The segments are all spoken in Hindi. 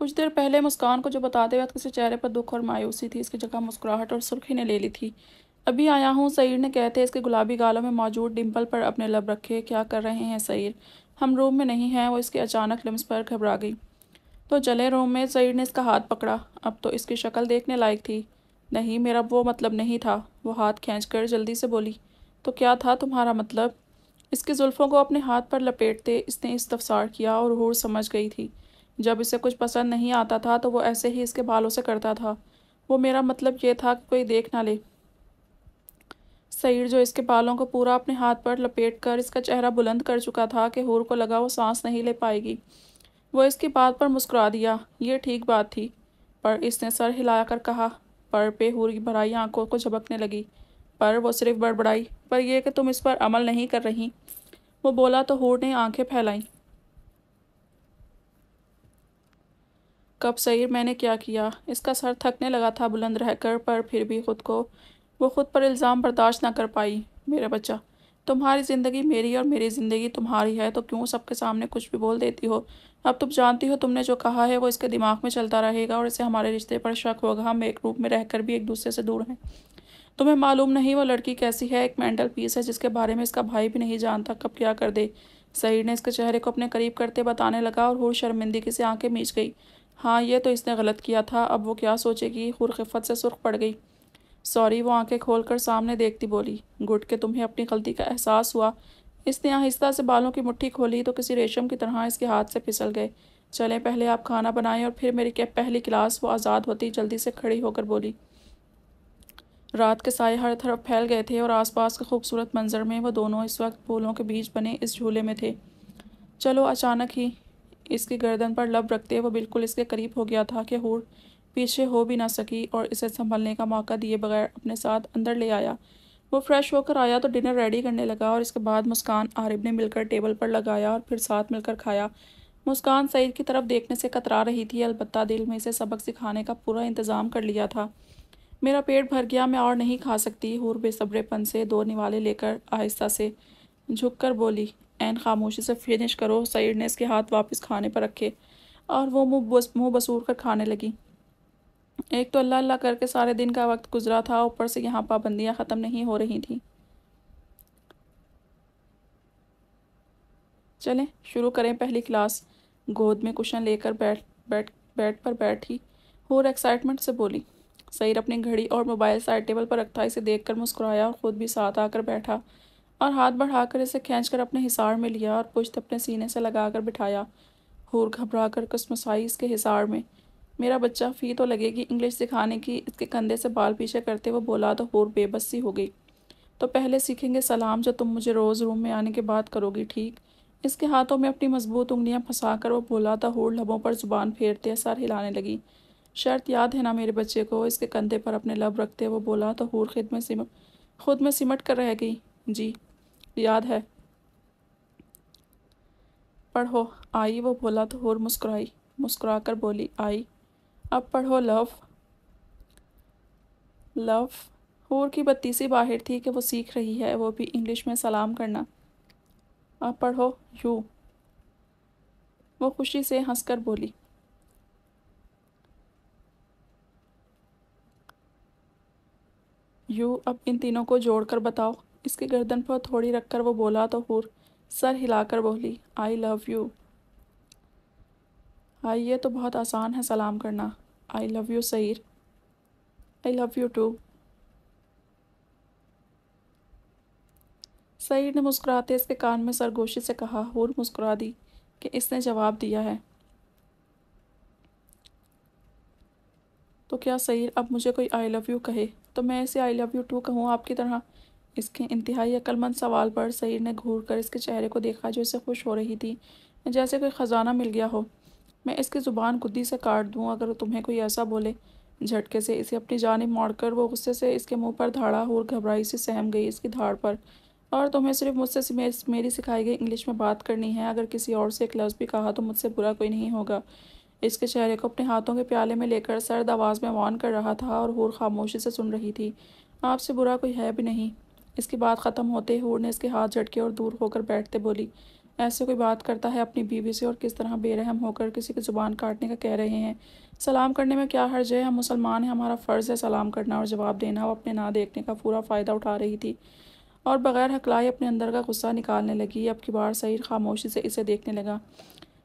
कुछ देर पहले मुस्कान को जो बताते वक्त किसी चेहरे पर दुख और मायूसी थी इसकी जगह मुस्कुराहट और सुर्खी ने ले ली थी अभी आया हूँ सईर ने कहते इसके गुलाबी गालों में मौजूद डिम्पल पर अपने लब रखे क्या कर रहे हैं सईर हम रूम में नहीं हैं वो इसके अचानक लिम्स पर घबरा गई तो चले रूम में सईर ने इसका हाथ पकड़ा अब तो इसकी शक्ल देखने लायक थी नहीं मेरा वो मतलब नहीं था वो हाथ कर जल्दी से बोली तो क्या था तुम्हारा मतलब इसके जुल्फ़ों को अपने हाथ पर लपेटते इसने इस्तफसार किया और हूर समझ गई थी जब इसे कुछ पसंद नहीं आता था तो वो ऐसे ही इसके बालों से करता था वो मेरा मतलब ये था कि कोई देख ना ले सईर जो इसके बालों को पूरा अपने हाथ पर लपेट कर इसका चेहरा बुलंद कर चुका था कि हूर को लगा वो सांस नहीं ले पाएगी वो इसकी बात पर मुस्कुरा दिया ये ठीक बात थी पर इसने सर हिलाया कर कहा पर पे हूर की भराई आंखों को झपकने लगी पर वो सिर्फ बड़बड़ाई पर यह कि तुम इस पर अमल नहीं कर रही वो बोला तो हूर ने आंखें फैलाईं कब सही मैंने क्या किया इसका सर थकने लगा था बुलंद रहकर पर फिर भी खुद को वो खुद पर इल्ज़ाम बर्दाश्त ना कर पाई मेरा बच्चा तुम्हारी ज़िंदगी मेरी और मेरी ज़िंदगी तुम्हारी है तो क्यों सबके सामने कुछ भी बोल देती हो अब तुम जानती हो तुमने जो कहा है वो इसके दिमाग में चलता रहेगा और इसे हमारे रिश्ते पर शक होगा हम एक रूप में रहकर भी एक दूसरे से दूर हैं तुम्हें मालूम नहीं वो लड़की कैसी है एक मेंटल पीस है जिसके बारे में इसका भाई भी नहीं जानता कब क्या कर दे सईद ने इसके चेहरे को अपने करीब करते बताने लगा और हो शर्मिंदगी से आंखें मीच गई हाँ ये तो इसने गलत किया था अब वो क्या सोचेगी खुरखफत से सुर्ख पड़ गई सॉरी वो आंखें खोलकर सामने देखती बोली गुट के तुम्हें अपनी गलती का एहसास हुआ इसने आहिस्ता से बालों की मुट्ठी खोली तो किसी रेशम की तरह इसके हाथ से फिसल गए चले पहले आप खाना बनाएं और फिर मेरी कैब पहली क्लास वो आज़ाद होती जल्दी से खड़ी होकर बोली रात के साय हर तरफ फैल गए थे और आसपास के खूबसूरत मंजर में वो दोनों इस वक्त फूलों के बीच बने इस झूले में थे चलो अचानक ही इसकी गर्दन पर लब रखते वह बिल्कुल इसके करीब हो गया था कि हूर पीछे हो भी ना सकी और इसे संभलने का मौका दिए बगैर अपने साथ अंदर ले आया वो फ्रेश होकर आया तो डिनर रेडी करने लगा और इसके बाद मुस्कान आरिब ने मिलकर टेबल पर लगाया और फिर साथ मिलकर खाया मुस्कान सईद की तरफ देखने से कतरा रही थी अलबत् दिल में इसे सबक सिखाने का पूरा इंतज़ाम कर लिया था मेरा पेट भर गया मैं और नहीं खा सकती हूर बेसब्रेपन से दो निवाले लेकर आहिस्ता से झुक कर बोली एन ख़ामोशी से फिनिश करो सईद ने इसके हाथ वापस खाने पर रखे और वो मुँह बस मुँह बसूर कर खाने लगी एक तो अल्लाह अल्लाह करके सारे दिन का वक्त गुजरा था ऊपर से यहाँ पाबंदियाँ ख़त्म नहीं हो रही थी चलें शुरू करें पहली क्लास गोद में कुशन लेकर बैठ बैठ बैट पर बैठी और एक्साइटमेंट से बोली सईर अपनी घड़ी और मोबाइल साइड टेबल पर रखता इसे देखकर मुस्कुराया खुद भी साथ आकर बैठा और हाथ बढ़ाकर इसे खींचकर अपने हिसार में लिया और पुश्त अपने सीने से लगाकर बिठाया हूर घबरा कर कसमसाई इसके हिसार में मेरा बच्चा फ़ी तो लगेगी इंग्लिश सिखाने की इसके कंधे से बाल पीछे करते वो बोला तो हूर बेबस सी हो गई तो पहले सीखेंगे सलाम जो तुम मुझे रोज़ रूम में आने के बाद करोगी ठीक इसके हाथों में अपनी मजबूत उंगलियां फंसाकर वो बोला था हूर लबों पर जुबान फेरते सर हिलाने लगी शर्त याद है ना मेरे बच्चे को इसके कंधे पर अपने लब रखते वो बोला तो हूर ख़ुद में सिम खुद में सिमट कर रह गई जी याद है पढ़ो आई वो बोला तो और मुस्कुराई मुस्कुरा कर बोली आई अब पढ़ो लव लव होर की बत्ती सी बाहर थी कि वो सीख रही है वो भी इंग्लिश में सलाम करना अब पढ़ो यू वो खुशी से हंसकर बोली यू अब इन तीनों को जोड़कर बताओ इसके गर्दन पर थोड़ी रखकर वो बोला तो हूर सर हिलाकर बोली आई लव यू आई ये तो बहुत आसान है सलाम करना आई लव यू सईर आई लव यू टू सईर ने मुस्कुराते इसके कान में सरगोशी से कहा हूर मुस्कुरा दी कि इसने जवाब दिया है तो क्या सईर अब मुझे कोई आई लव यू कहे तो मैं इसे आई लव यू टू कहूँ आपकी तरह इसके इंतहाई अक्लमंद सवाल पर सईर ने घूर कर इसके चेहरे को देखा जो इसे खुश हो रही थी जैसे कोई ख़जाना मिल गया हो मैं इसकी ज़ुबान गुद्दी से काट दूँ अगर तुम्हें कोई ऐसा बोले झटके से इसे अपनी जानब मोड़ कर वो गुस्से से इसके मुंह पर धाड़ा हो घबराई से सहम गई इसकी धाड़ पर और तुम्हें सिर्फ मुझसे मेरी सिखाई गई इंग्लिश में बात करनी है अगर किसी और से एक लफ्ज़ भी कहा तो मुझसे बुरा कोई नहीं होगा इसके चेहरे को अपने हाथों के प्याले में लेकर सर्द आवाज़ में वान कर रहा था और हूर खामोशी से सुन रही थी आपसे बुरा कोई है भी नहीं इसकी बात ख़त्म होते ही हूर ने इसके हाथ झटके और दूर होकर बैठते बोली ऐसे कोई बात करता है अपनी बीवी से और किस तरह बेरहम होकर किसी की ज़ुबान काटने का कह रहे हैं सलाम करने में क्या हर्ज है हम मुसलमान हैं हमारा फ़र्ज़ है सलाम करना और जवाब देना वो अपने ना देखने का पूरा फ़ायदा उठा रही थी और बग़ैर हकलाई अपने अंदर का गुस्सा निकालने लगी अब की बार सही खामोशी से इसे देखने लगा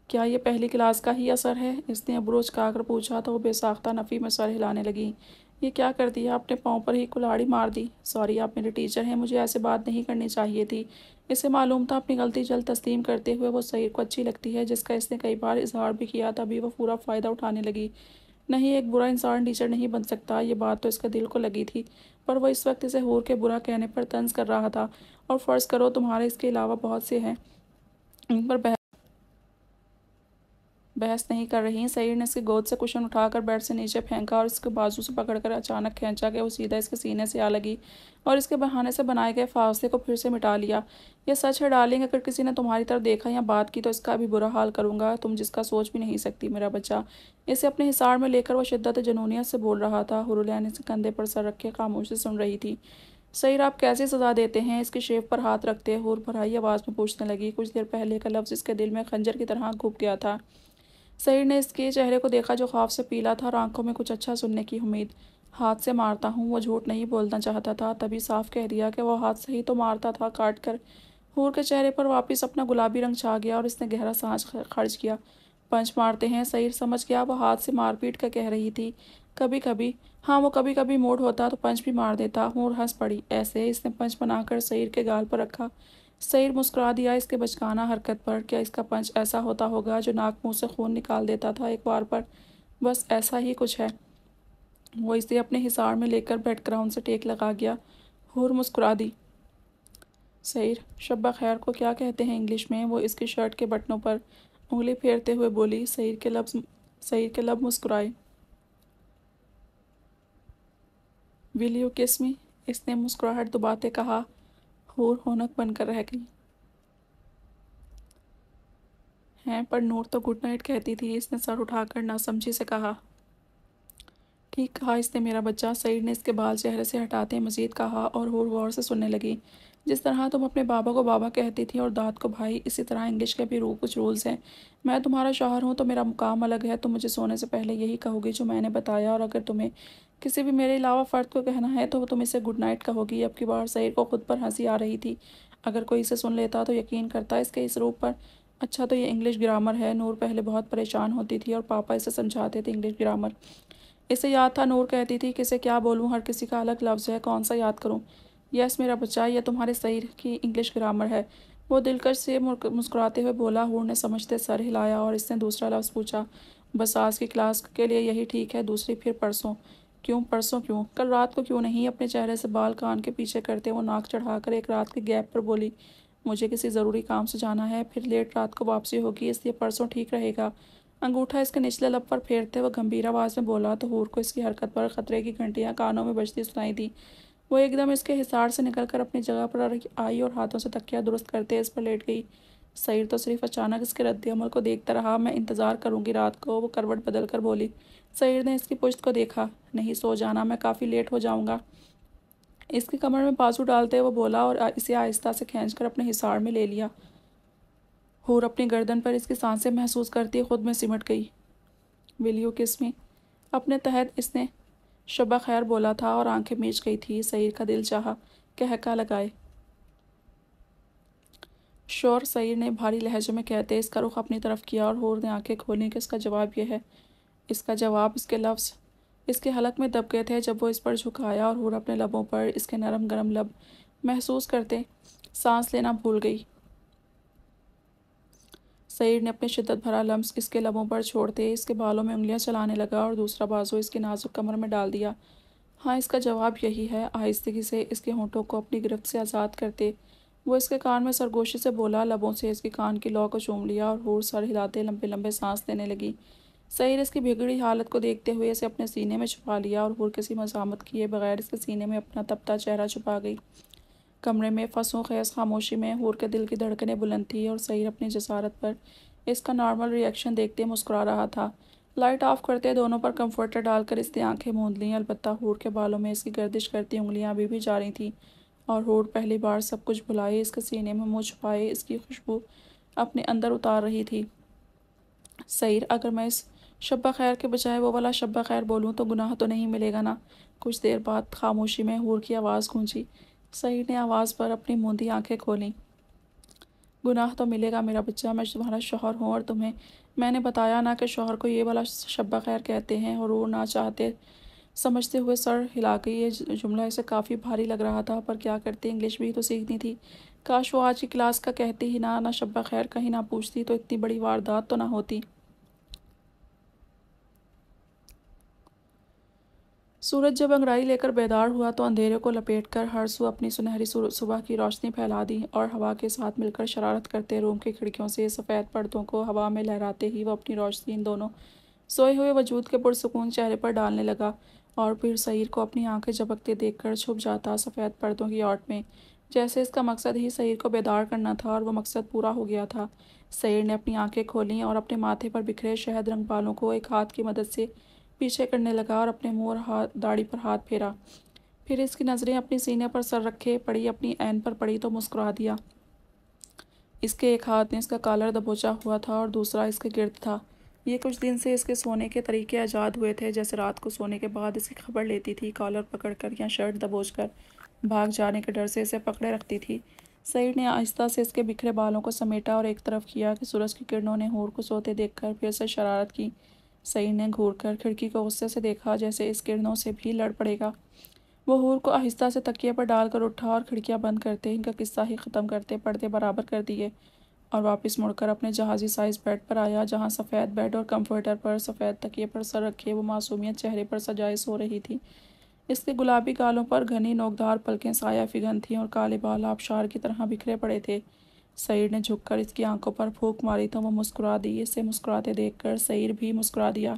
क्या यह पहली क्लास का ही असर है इसने अबरोज का पूछा तो वो बेसाख्ता नफ़ी में सर हिलाने लगी ये क्या कर दिया आपने पाँव पर ही कुल्हाड़ी मार दी सॉरी आप मेरे टीचर हैं मुझे ऐसे बात नहीं करनी चाहिए थी इसे मालूम था अपनी गलती जल्द तस्लीम करते हुए वो सईद को अच्छी लगती है जिसका इसने कई बार इजहार भी किया था अभी वो पूरा फ़ायदा उठाने लगी नहीं एक बुरा इंसान टीचर नहीं बन सकता ये बात तो इसके दिल को लगी थी पर वो इस वक्त इसे हूर के बुरा कहने पर तंज कर रहा था और फ़र्ज़ करो तुम्हारे इसके अलावा बहुत से हैं उन पर बहस नहीं कर रही सईर ने इसकी गोद से कुशन उठाकर बेड से नीचे फेंका और इसके बाजू से पकड़कर अचानक खींचा कि वो सीधा इसके सीने से आ लगी और इसके बहाने से बनाए गए फासले को फिर से मिटा लिया ये सच है डालिंग अगर किसी ने तुम्हारी तरफ देखा या बात की तो इसका भी बुरा हाल करूँगा तुम जिसका सोच भी नहीं सकती मेरा बच्चा इसे अपने हिसार में लेकर वो शिद्दत जनूनियत से बोल रहा था हुरलैन इसे कंधे पर सर रखे खामोशी सुन रही थी सईर आप कैसे सज़ा देते हैं इसके शेफ पर हाथ रखते हुर भराई आवाज़ में पूछने लगी कुछ देर पहले का लफ्ज़ इसके दिल में खंजर की तरह घुप गया था सईद ने इसके चेहरे को देखा जो खौफ से पीला था और आंखों में कुछ अच्छा सुनने की उम्मीद हाथ से मारता हूँ वो झूठ नहीं बोलना चाहता था तभी साफ कह दिया कि वो हाथ से ही तो मारता था काट कर हूर के चेहरे पर वापस अपना गुलाबी रंग छा गया और इसने गहरा सांस खर्च किया पंच मारते हैं सईद समझ गया वो हाथ से मारपीट कर कह रही थी कभी कभी हाँ वो कभी कभी मूड होता तो पंच भी मार देता हूर हंस पड़ी ऐसे इसने पंच बनाकर सईर के गाल पर रखा सैर मुस्कुरा दिया इसके बचकाना हरकत पर क्या इसका पंच ऐसा होता होगा जो नाक मुंह से खून निकाल देता था एक बार पर बस ऐसा ही कुछ है वो इसे अपने हिसार में लेकर बेड क्राउन से टेक लगा गया हूर मुस्करा दी सैर शब्बा खैर को क्या कहते हैं इंग्लिश में वो इसकी शर्ट के बटनों पर उंगली फेरते हुए बोली सैर के लफ्ज़ सैर के लब मुस्कुराए विल यू किस्मी इसने मुस्कुराहट दुबाते कहा होर होनक बनकर रह गई हैं पर नूर तो गुड नाइट कहती थी इसने सर उठाकर समझी से कहा ठीक कहा इसने मेरा बच्चा सईद ने इसके बाल चेहरे से हटाते मजीद कहा और होर गौर से सुनने लगी जिस तरह तुम अपने बाबा को बाबा कहती थी और दाद को भाई इसी तरह इंग्लिश के भी रू कुछ रूल्स हैं मैं तुम्हारा शोहर हूँ तो मेरा मुकाम अलग है तुम मुझे सोने से पहले यही कहोगी जो मैंने बताया और अगर तुम्हें किसी भी मेरे अलावा फ़र्द को कहना है तो तुम इसे गुड नाइट कहोगी अब की बार सैर को खुद पर हंसी आ रही थी अगर कोई इसे सुन लेता तो यकीन करता इसके इस रूप पर अच्छा तो ये इंग्लिश ग्रामर है नूर पहले बहुत परेशान होती थी और पापा इसे समझाते थे इंग्लिश ग्रामर इसे याद था नूर कहती थी कि इसे क्या बोलूँ हर किसी का अलग लफ्ज़ है कौन सा याद करूँ यस मेरा बच्चा यह तुम्हारे सैर की इंग्लिश ग्रामर है वो दिलकश से मुस्कुराते हुए बोला हूर ने समझते सर हिलाया और इसने दूसरा लफ्ज़ पूछा बस आज की क्लास के लिए यही ठीक है दूसरी फिर परसों क्यों परसों क्यों कल रात को क्यों नहीं अपने चेहरे से बाल कान के पीछे करते वो नाक चढ़ाकर एक रात के गैप पर बोली मुझे किसी ज़रूरी काम से जाना है फिर लेट रात को वापसी होगी इसलिए परसों ठीक रहेगा अंगूठा इसके निचले लब पर फेरते वह गंभीर आवाज़ में बोला तो हूर को इसकी हरकत पर खतरे की घंटियाँ कानों में बजती सुनाई दी वो एकदम इसके हिसार से निकलकर अपनी जगह पर आई और हाथों से तकिया दुरुस्त करते इस पर लेट गई सैर तो सिर्फ अचानक इसके रद्द अमल को देखता रहा मैं इंतज़ार करूँगी रात को वो करवट बदल कर बोली सईर ने इसकी पुश्त को देखा नहीं सो जाना मैं काफ़ी लेट हो जाऊँगा इसकी कमर में बाजू डालते वो बोला और इसे आहिस्ता से कर अपने हिसार में ले लिया हूर अपनी गर्दन पर इसकी सांसें महसूस करती खुद में सिमट गई विलियो यू किस में अपने तहत इसने शबा खैर बोला था और आंखें मीच गई थी सईर का दिल चाह कहका लगाए शोर सईर ने भारी लहजे में कहते इसका रुख अपनी तरफ किया और हूर ने आंखें खोली कि इसका जवाब यह है इसका जवाब इसके लफ्स इसके हलक में दब गए थे जब वो इस पर झुकाया और हूर अपने लबों पर इसके नरम गरम लब महसूस करते सांस लेना भूल गई सईद ने अपने शिद्दत भरा लम्स इसके लबों पर छोड़ते इसके बालों में उंगलियां चलाने लगा और दूसरा बाजू इसके नाजुक कमर में डाल दिया हाँ इसका जवाब यही है आहिस्तगी से इसके होंठों को अपनी गिरफ्त से आज़ाद करते वो इसके कान में सरगोशी से बोला लबों से इसके कान की लौ को चूम लिया और हूर सर हिलाते लंबे लंबे सांस लेने लगी सहीर इसकी बिगड़ी हालत को देखते हुए इसे अपने सीने में छुपा लिया और हुर किसी मजामत किए बगैर इसके सीने में अपना तपता चेहरा छुपा गई कमरे में फंसों खैस खामोशी में हूर के दिल की धड़कने बुलंद थी और सहीर अपनी जसारत पर इसका नॉर्मल रिएक्शन देखते मुस्कुरा रहा था लाइट ऑफ करते दोनों पर कंफर्टर डालकर इसने आंखें मूंद लीं अलबत् हूर के बालों में इसकी गर्दिश करती उंगलियां अभी भी जा रही थीं और हूर पहली बार सब कुछ भुलाए इसके सीने में मुँह छुपाए इसकी खुशबू अपने अंदर उतार रही थी सैर अगर मैं इस शब्बा खैर के बजाय वो वाला शब्बा खैर बोलूँ तो गुनाह तो नहीं मिलेगा ना कुछ देर बाद खामोशी में हूर की आवाज़ गूंजी सईद ने आवाज़ पर अपनी मूंदी आंखें खोलें गुनाह तो मिलेगा मेरा बच्चा मैं तुम्हारा शोहर हूँ और तुम्हें मैंने बताया ना कि शोहर को ये वाला शब्बा खैर कहते हैं और वो ना चाहते समझते हुए सर हिला गई ये जुमला इसे काफ़ी भारी लग रहा था पर क्या करती इंग्लिश भी तो सीखनी थी काश वो आज की क्लास का कहती ही ना ना शब्बा खैर कहीं ना पूछती तो इतनी बड़ी वारदात तो ना होती सूरज जब अंगराई लेकर बेदार हुआ तो अंधेरे को लपेटकर हर सु अपनी सुनहरी सुबह की रोशनी फैला दी और हवा के साथ मिलकर शरारत करते रूम की खिड़कियों से सफ़ेद पर्दों को हवा में लहराते ही वह अपनी रोशनी इन दोनों सोए हुए वजूद के पुरसकून चेहरे पर डालने लगा और फिर सईर को अपनी आंखें झपकते देखकर छुप जाता सफ़ेद पर्दों की ओट में जैसे इसका मकसद ही सईर को बेदार करना था और वह मकसद पूरा हो गया था सईर ने अपनी आँखें खोलीं और अपने माथे पर बिखरे शहद रंग बालों को एक हाथ की मदद से पीछे करने लगा और अपने मुँह और हाथ दाढ़ी पर हाथ फेरा फिर इसकी नज़रें अपने सीने पर सर रखे पड़ी अपनी ऐन पर पड़ी तो मुस्कुरा दिया इसके एक हाथ ने इसका कालर दबोचा हुआ था और दूसरा इसके गिर्द था ये कुछ दिन से इसके सोने के तरीके आज़ाद हुए थे जैसे रात को सोने के बाद इसकी खबर लेती थी कॉलर पकड़कर या शर्ट दबोच कर भाग जाने के डर से इसे पकड़े रखती थी सईद ने आहिस्ता से इसके बिखरे बालों को समेटा और एक तरफ किया कि सूरज की किरणों ने होर को सोते देखकर फिर से शरारत की सईद ने घूर कर खिड़की को गुस्से से देखा जैसे इस किरणों से भी लड़ पड़ेगा वह हूर को आहिस्ता से तकिए पर डालकर उठा और खिड़कियां बंद करते इनका किस्सा ही ख़त्म करते पर्दे बराबर कर दिए और वापस मुड़कर अपने जहाज़ी साइज़ बेड पर आया जहाँ सफ़ेद बेड और कम्फर्टर पर सफ़ेद तकिए पर सर रखे वो मासूमियत चेहरे पर सजाए सो रही थी इसके गुलाबी गालों पर घनी नोकदार पलकें साया फिगन थी और काले बाल आबशार की तरह बिखरे पड़े थे सईर ने झुककर इसकी आंखों पर फूक मारी तो वो मुस्कुरा दी इसे मुस्कुराते देखकर सईर भी मुस्कुरा दिया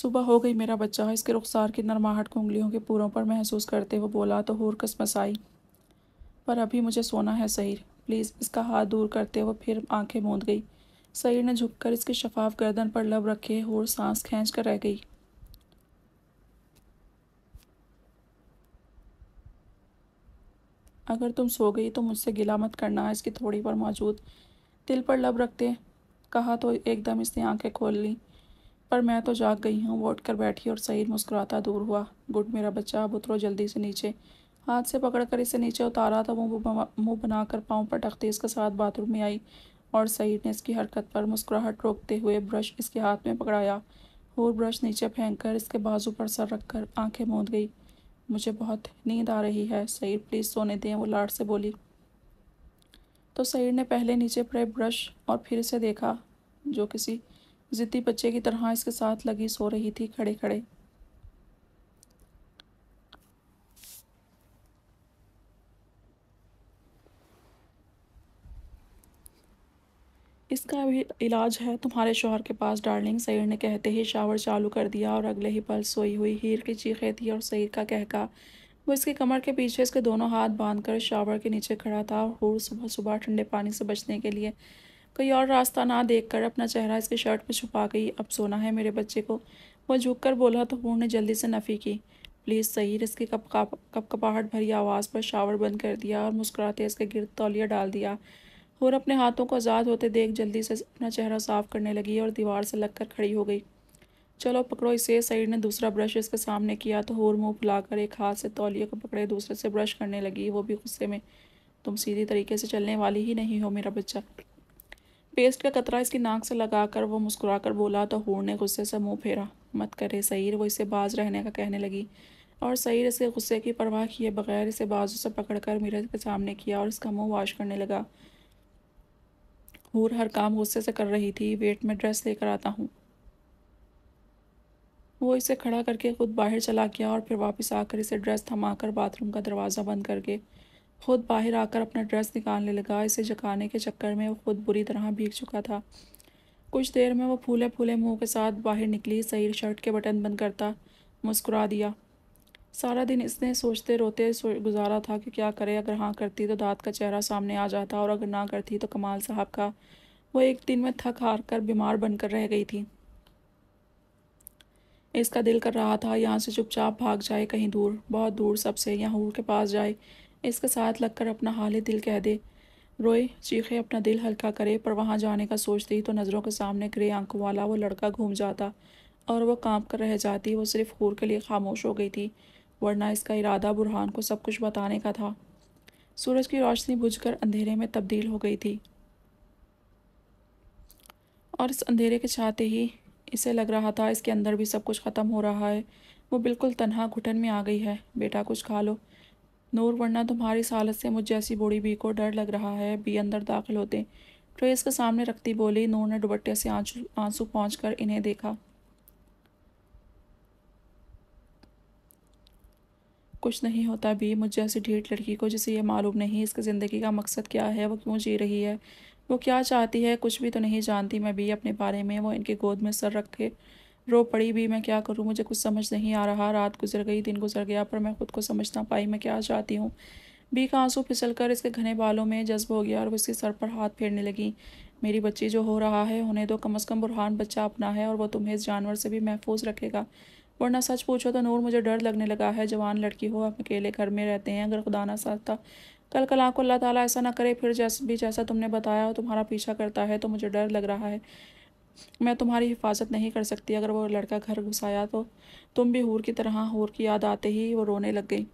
सुबह हो गई मेरा बच्चा इसके रुखसार की नरमाहट को उंगलियों के पूरों पर महसूस करते हुए बोला तो हूर कसमस आई पर अभी मुझे सोना है सईर प्लीज़ इसका हाथ दूर करते हुए फिर आंखें मूंद गई सईर ने झुककर इसके शफाफ गर्दन पर लब रखे हूर सांस खींच कर रह गई अगर तुम सो गई तो मुझसे गिला मत करना इसकी थोड़ी पर मौजूद दिल पर लब रखते कहा तो एकदम इसने आंखें खोल ली पर मैं तो जाग गई हूँ वो उठकर बैठी और सईद मुस्कुराता दूर हुआ गुड मेरा बच्चा अब उतरो जल्दी से नीचे हाथ से पकड़कर इसे नीचे उतारा तो मुँह मुंह बनाकर पाँव पर टखती इसके साथ बाथरूम में आई और सईद ने इसकी हरकत पर मुस्कुराहट रोकते हुए ब्रश इसके हाथ में पकड़ाया और ब्रश नीचे फेंक कर इसके बाजू पर सर रखकर आंखें मूंद गई मुझे बहुत नींद आ रही है सईद प्लीज़ सोने दें वो लाड से बोली तो सईद ने पहले नीचे पड़े ब्रश और फिर इसे देखा जो किसी ज़िद्दी बच्चे की तरह इसके साथ लगी सो रही थी खड़े खड़े इसका भी इलाज है तुम्हारे शोहर के पास डार्लिंग सैर ने कहते ही शावर चालू कर दिया और अगले ही पल सोई हुई हीर की चीखें थी और सैर का कहका वो इसकी कमर के पीछे इसके दोनों हाथ बांधकर शावर के नीचे खड़ा था और हूर सुबह सुबह ठंडे पानी से बचने के लिए कोई और रास्ता ना देखकर अपना चेहरा इसके शर्ट में छुपा गई अब सोना है मेरे बच्चे को वो झुक कर बोला तो हूर ने जल्दी से नफ़ी की प्लीज़ सईर इसके कप कप कपाहट भरी आवाज़ पर शावर बंद कर दिया और मुस्कुराते इसके गिरद तौलिया डाल दिया और अपने हाथों को आज़ाद होते देख जल्दी से अपना चेहरा साफ करने लगी और दीवार से कर खड़ी हो गई चलो पकड़ो इसे सईद ने दूसरा ब्रश इसके सामने किया तो होर मुँह फुलाकर एक हाथ से तौलिए को पकड़े दूसरे से ब्रश करने लगी वो भी गुस्से में तुम सीधी तरीके से चलने वाली ही नहीं हो मेरा बच्चा पेस्ट का कतरा इसकी नाक से लगाकर वो मुस्कुराकर बोला तो होर ने गुस्से से मुंह फेरा मत करे सईर वो इसे बाज रहने का कहने लगी और सईर इसे गुस्से की परवाह किए बगैर इसे बाजू से पकड़कर मेरे के सामने किया और इसका मुंह वॉश करने लगा हूर हर काम गुस्से से कर रही थी वेट में ड्रेस लेकर आता हूँ वो इसे खड़ा करके खुद बाहर चला गया और फिर वापस आकर इसे ड्रेस थमाकर बाथरूम का दरवाज़ा बंद करके खुद बाहर आकर अपना ड्रेस निकालने लगा इसे जगाने के चक्कर में वो खुद बुरी तरह भीग चुका था कुछ देर में वो फूले फूले मुंह के साथ बाहर निकली सही शर्ट के बटन बंद करता मुस्कुरा दिया सारा दिन इसने सोचते रोते गुजारा था कि क्या करे अगर हाँ करती तो दाँत का चेहरा सामने आ जाता और अगर ना करती तो कमाल साहब का वो एक दिन में थक हार कर बीमार बनकर रह गई थी इसका दिल कर रहा था यहाँ से चुपचाप भाग जाए कहीं दूर बहुत दूर सबसे या हूर के पास जाए इसके साथ लगकर अपना हाल ही दिल कह दे रोए चीखे अपना दिल हल्का करे पर वहाँ जाने का सोचते ही तो नज़रों के सामने ग्रे आंखों वाला वो लड़का घूम जाता और वो काँप कर रह जाती वो सिर्फ हूर के लिए खामोश हो गई थी वरना इसका इरादा बुरहान को सब कुछ बताने का था सूरज की रोशनी बुझकर अंधेरे में तब्दील हो गई थी और इस अंधेरे के छाते ही इसे लग रहा था इसके अंदर भी सब कुछ ख़त्म हो रहा है वो बिल्कुल तनहा घुटन में आ गई है बेटा कुछ खा लो नूर वरना तुम्हारी इस हालत से मुझ जैसी बूढ़ी बी को डर लग रहा है बी अंदर दाखिल होते ट्रेस के सामने रखती बोली नूर ने दुबट्टे से आंसू आंसू पहुँच इन्हें देखा कुछ नहीं होता भी मुझ जैसी ढीठ लड़की को जिसे ये मालूम नहीं इसकी ज़िंदगी का मकसद क्या है वो क्यों जी रही है वो क्या चाहती है कुछ भी तो नहीं जानती मैं भी अपने बारे में वो इनकी गोद में सर रख के रो पड़ी भी मैं क्या करूँ मुझे कुछ समझ नहीं आ रहा रात गुजर गई दिन गुजर गया पर मैं खुद को समझ ना पाई मैं क्या चाहती हूँ बी का आंसू फिसल कर इसके घने बालों में जज्ब हो गया और उसके सर पर हाथ फेरने लगी मेरी बच्ची जो हो रहा है उन्हें तो कम अज़ कम बुरहान बच्चा अपना है और वो तुम्हें इस जानवर से भी महफूज रखेगा वरना सच पूछो तो नूर मुझे डर लगने लगा है जवान लड़की हो आप अकेले घर में रहते हैं अगर खुदा ना साजता कल कल आपको अल्लाह ताला ऐसा ना करे फिर जैस भी जैसा तुमने बताया हो तुम्हारा पीछा करता है तो मुझे डर लग रहा है मैं तुम्हारी हिफाजत नहीं कर सकती अगर वो लड़का घर घुसाया तो तुम भी हूर की तरह हूर की याद आते ही वो रोने लग गई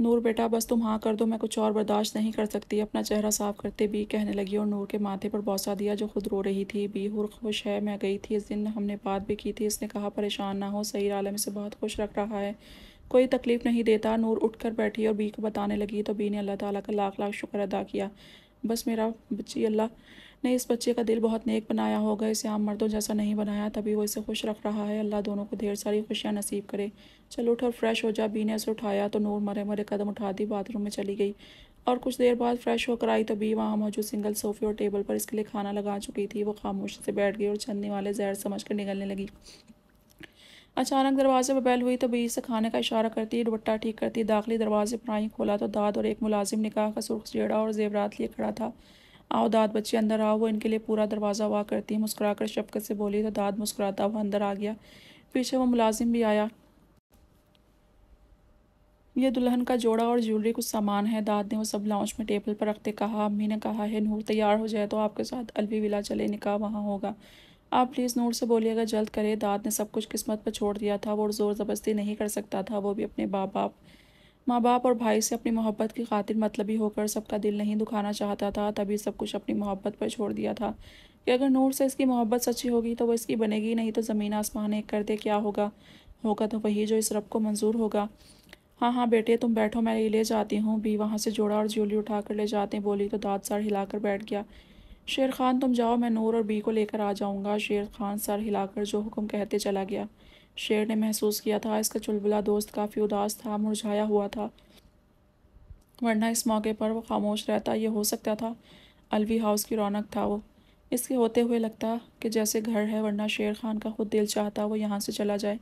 नूर बेटा बस तुम हाँ कर दो मैं कुछ और बर्दाश्त नहीं कर सकती अपना चेहरा साफ करते बी कहने लगी और नूर के माथे पर बौसा दिया जो खुद रो रही थी बी हुर खुश है मैं गई थी इस दिन हमने बात भी की थी इसने कहा परेशान ना हो सही आलम इसे बहुत खुश रख रहा है कोई तकलीफ़ नहीं देता नूर उठकर बैठी और बी को बताने लगी तो बी ने अल्लाह ताला का लाख लाख शुक्र अदा किया बस मेरा बच्ची अल्लाह ने इस बच्चे का दिल बहुत नेक बनाया होगा इसे आम मर्दों जैसा नहीं बनाया तभी वो इसे खुश रख रहा है अल्लाह दोनों को ढेर सारी खुशियाँ नसीब करे चल उठ और फ्रेश हो जा बी ने उसे उठाया तो नूर मरे मरे कदम उठा दी बाथरूम में चली गई और कुछ देर बाद फ्रेश होकर आई तो बी वहाँ मौजूद सिंगल सोफे और टेबल पर इसके लिए खाना लगा चुकी थी वो खामोशी से बैठ गई और छन्नी वाले जहर समझ कर निकलने लगी अचानक दरवाजे पर बैल हुई तो बी से खाने का इशारा करती दुपट्टा ठीक करती दाखिली दरवाजे पर आई खोला तो दाद और एक मुलाजिम निकाह का सुर्ख जेड़ा और जेवरात लिए खड़ा था आओ दाद बच्चे अंदर आओ वो इनके लिए पूरा दरवाज़ा हुआ करती है मुस्कुरा कर शबकत से बोली तो दाद मुस्कुराता हुआ अंदर आ गया पीछे वो मुलाजिम भी आया ये दुल्हन का जोड़ा और ज्वेलरी कुछ सामान है दाद ने वो सब लाउंज में टेबल पर रखते कहा अम्मी ने कहा है नूर तैयार हो जाए तो आपके साथ अलवी विला चले निकाह वहाँ होगा आप प्लीज़ नूर से बोलिएगा जल्द करे दाद ने सब कुछ किस्मत पर छोड़ दिया था वो ज़ोर ज़बरदस्ती नहीं कर सकता था वो भी अपने बाप बाप माँ बाप और भाई से अपनी मोहब्बत की खातिर मतलबी होकर सबका दिल नहीं दुखाना चाहता था तभी सब कुछ अपनी मोहब्बत पर छोड़ दिया था कि अगर नूर से इसकी मोहब्बत सच्ची होगी तो वो इसकी बनेगी नहीं तो ज़मीन आसमान एक करते क्या होगा होगा तो वही जो इस रब को मंजूर होगा हाँ हाँ बेटे तुम बैठो मैं ले जाती हूँ भी वहाँ से जोड़ा और उठा उठाकर ले जाते बोली तो दाँत सर हिलाकर बैठ गया शेर खान तुम जाओ मैं नूर और बी को लेकर आ जाऊँगा शेर खान सर हिलाकर जो हुक्म कहते चला गया शेर ने महसूस किया था इसका चुलबुला दोस्त काफ़ी उदास था मुरझाया हुआ था वरना इस मौके पर वो खामोश रहता ये हो सकता था अलवी हाउस की रौनक था वो इसके होते हुए लगता कि जैसे घर है वरना शेर खान का खुद दिल चाहता वो यहाँ से चला जाए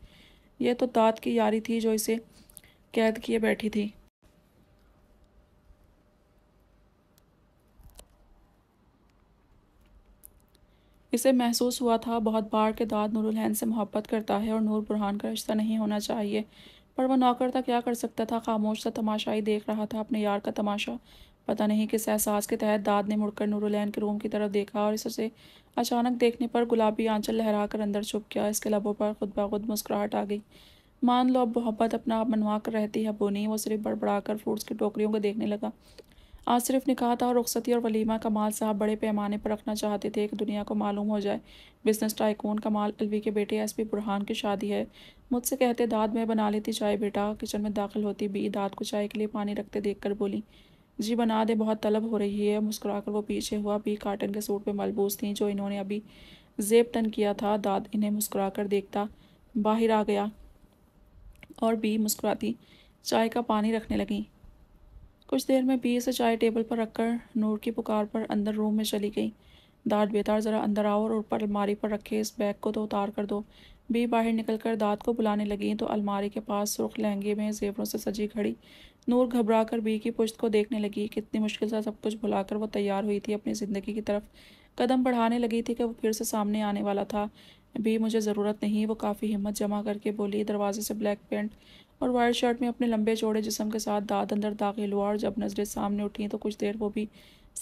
यह तो दाद की यारी थी जो इसे कैद किए बैठी थी इसे महसूस हुआ था बहुत बार के दाद नूरुलहन से मोहब्बत करता है और नूर बुरहान का रिश्ता नहीं होना चाहिए पर वह नौकर था क्या कर सकता था खामोश सा ही देख रहा था अपने यार का तमाशा पता नहीं किस एहसास के तहत दाद ने मुड़कर नूरुलैन के रूम की तरफ देखा और इससे अचानक देखने पर गुलाबी आंचल लहरा कर अंदर छुप गया इसके लबों पर खुद ब खुद मुस्कुराहट आ गई मान लो अब मोहब्बत अपना आप मनवा कर रहती है बोनी वो सिर्फ बड़बड़ा कर फ्रूट्स की टोकरियों को देखने लगा आसिफ ने कहा था रुखसती और वलीमा कमाल साहब बड़े पैमाने पर रखना चाहते थे कि दुनिया को मालूम हो जाए बिजनेस टाइकून कमाल अलवी के बेटे एस पी बुरहान की शादी है मुझसे कहते दाद मैं बना लेती चाय बेटा किचन में दाखिल होती बी दाद को चाय के लिए पानी रखते देख कर बोली जी बना दे बहुत तलब हो रही है मुस्कुराकर वो पीछे हुआ बी काटन के सूट पर मलबूस थी जो इन्होंने अभी जेब तन किया था दाद इन्हें मुस्कुराकर देखता बाहर आ गया और बी मुस्कुराती चाय का पानी रखने लगी कुछ देर में बी से चाय टेबल पर रखकर नूर की पुकार पर अंदर रूम में चली गई दाँत बेतार ज़रा अंदर आओ और ऊपर अलमारी पर रखे इस बैग को तो उतार कर दो बी बाहर निकलकर दाँत को बुलाने लगी तो अलमारी के पास सुर्ख लहंगे में जेवरों से सजी खड़ी नूर घबरा कर बी की पुश्त को देखने लगी कितनी मुश्किल से सब कुछ भुलाकर वो तैयार हुई थी अपनी ज़िंदगी की तरफ कदम बढ़ाने लगी थी कि वो फिर से सामने आने वाला था बी मुझे ज़रूरत नहीं वो काफ़ी हिम्मत जमा करके बोली दरवाजे से ब्लैक पेंट और वाइट शर्ट में अपने लंबे चौड़े जिसम के साथ दाद अंदर दाखिल हुआ और जब नज़रें सामने उठी तो कुछ देर वो भी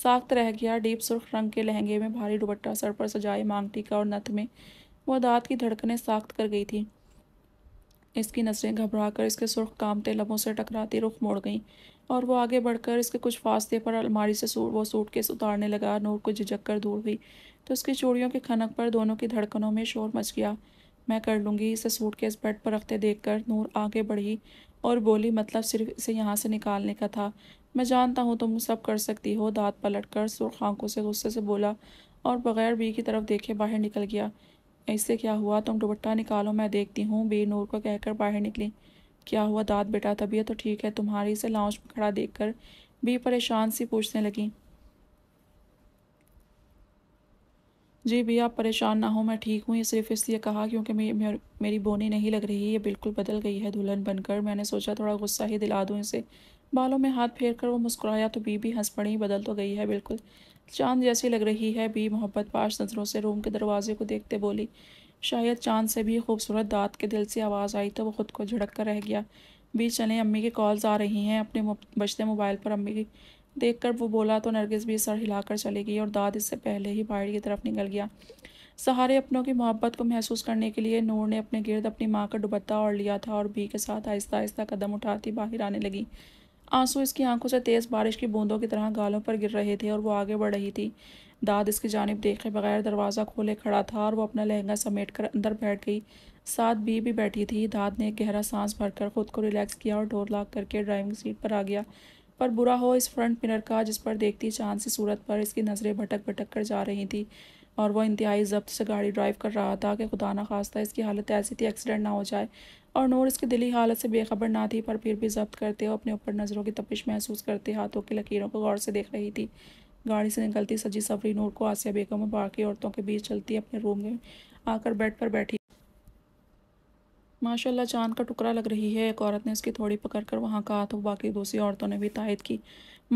साख्त रह गया डीप सुर्ख रंग के लहंगे में भारी दुबट्टा सर पर सजाए मांगटी का और नथ में वह दाँत की धड़कने साख्त कर गई थी इसकी नज़रें घबरा कर इसके सुर्ख कामते लबों से टकराती रुख मोड़ गईं और वो आगे बढ़कर इसके कुछ फासले पर अलमारी से सूट वो सूट केस उतारने लगा नूर को झिझक कर दूर हुई तो उसकी चूड़ियों के खनक पर दोनों की धड़कनों में शोर मच गया मैं कर लूँगी इसे सूट के इस बेड पर रखते देखकर नूर आगे बढ़ी और बोली मतलब सिर्फ इसे यहाँ से निकालने का था मैं जानता हूँ तुम सब कर सकती हो दांत पलट कर सुरख आंखों से गुस्से से बोला और बगैर बी की तरफ देखे बाहर निकल गया ऐसे क्या हुआ तुम दुपट्टा निकालो मैं देखती हूँ बी नूर को कहकर बाहर निकली क्या हुआ दांत बेटा तबीयत तो ठीक है तुम्हारी से लाउंज में खड़ा कर बी परेशान सी पूछने लगी जी भैया आप परेशान ना हो मैं ठीक हूँ ये सिर्फ इसलिए कहा क्योंकि मे, मेर, मेरी बोनी नहीं लग रही ये बिल्कुल बदल गई है दुल्हन बनकर मैंने सोचा थोड़ा गुस्सा ही दिला दूँ इसे बालों में हाथ फेर कर वो मुस्कुराया तो बीबी हंस पड़ी बदल तो गई है बिल्कुल चांद जैसी लग रही है बी मोहब्बत पाश नज़रों से रूम के दरवाजे को देखते बोली शायद चांद से भी खूबसूरत दांत के दिल से आवाज़ आई तो वो खुद को झड़क कर रह गया बी चले अम्मी की कॉल्स आ रही हैं अपने बचते मोबाइल पर अम्मी की देखकर वो बोला तो नरगिस भी सर हिलाकर चली गई और दाद इससे पहले ही बाहर की तरफ निकल गया सहारे अपनों की मोहब्बत को महसूस करने के लिए नूर ने अपने गिरद अपनी माँ का दुबत्ता और लिया था और बी के साथ आहिस्ता आहिस्ता कदम उठाती बाहर आने लगी आंसू इसकी आंखों से तेज़ बारिश की बूंदों की तरह गालों पर गिर रहे थे और वो आगे बढ़ रही थी दाद इसकी जानब देखे बगैर दरवाज़ा खोले खड़ा था और वो अपना लहंगा समेट कर अंदर बैठ गई साथ बी भी बैठी थी दाद ने गहरा सांस भरकर खुद को रिलैक्स किया और डोर लाग करके ड्राइविंग सीट पर आ गया पर बुरा हो इस फ्रंट मिरर का जिस पर देखती चांद सी सूरत पर इसकी नज़रें भटक भटक कर जा रही थी और वह इंतहाई जब्त से गाड़ी ड्राइव कर रहा था कि खुदा ना खास्ता इसकी हालत ऐसी थी एक्सीडेंट ना हो जाए और नूर इसकी दिली हालत से बेखबर ना थी पर फिर भी जब्त करते हुए अपने ऊपर नज़रों की तपिश महसूस करते हाथों की लकीरों को गौर से देख रही थी गाड़ी से निकलती सजी सफरी नूर को आसिया बेगम और बाकी औरतों के बीच चलती अपने रूम में आकर बेड पर बैठी माशाल्लाह चांद का टुकड़ा लग रही है एक औरत ने उसकी थोड़ी पकड़ कर वहाँ कहा तो बाकी दूसरी औरतों ने भी तायद की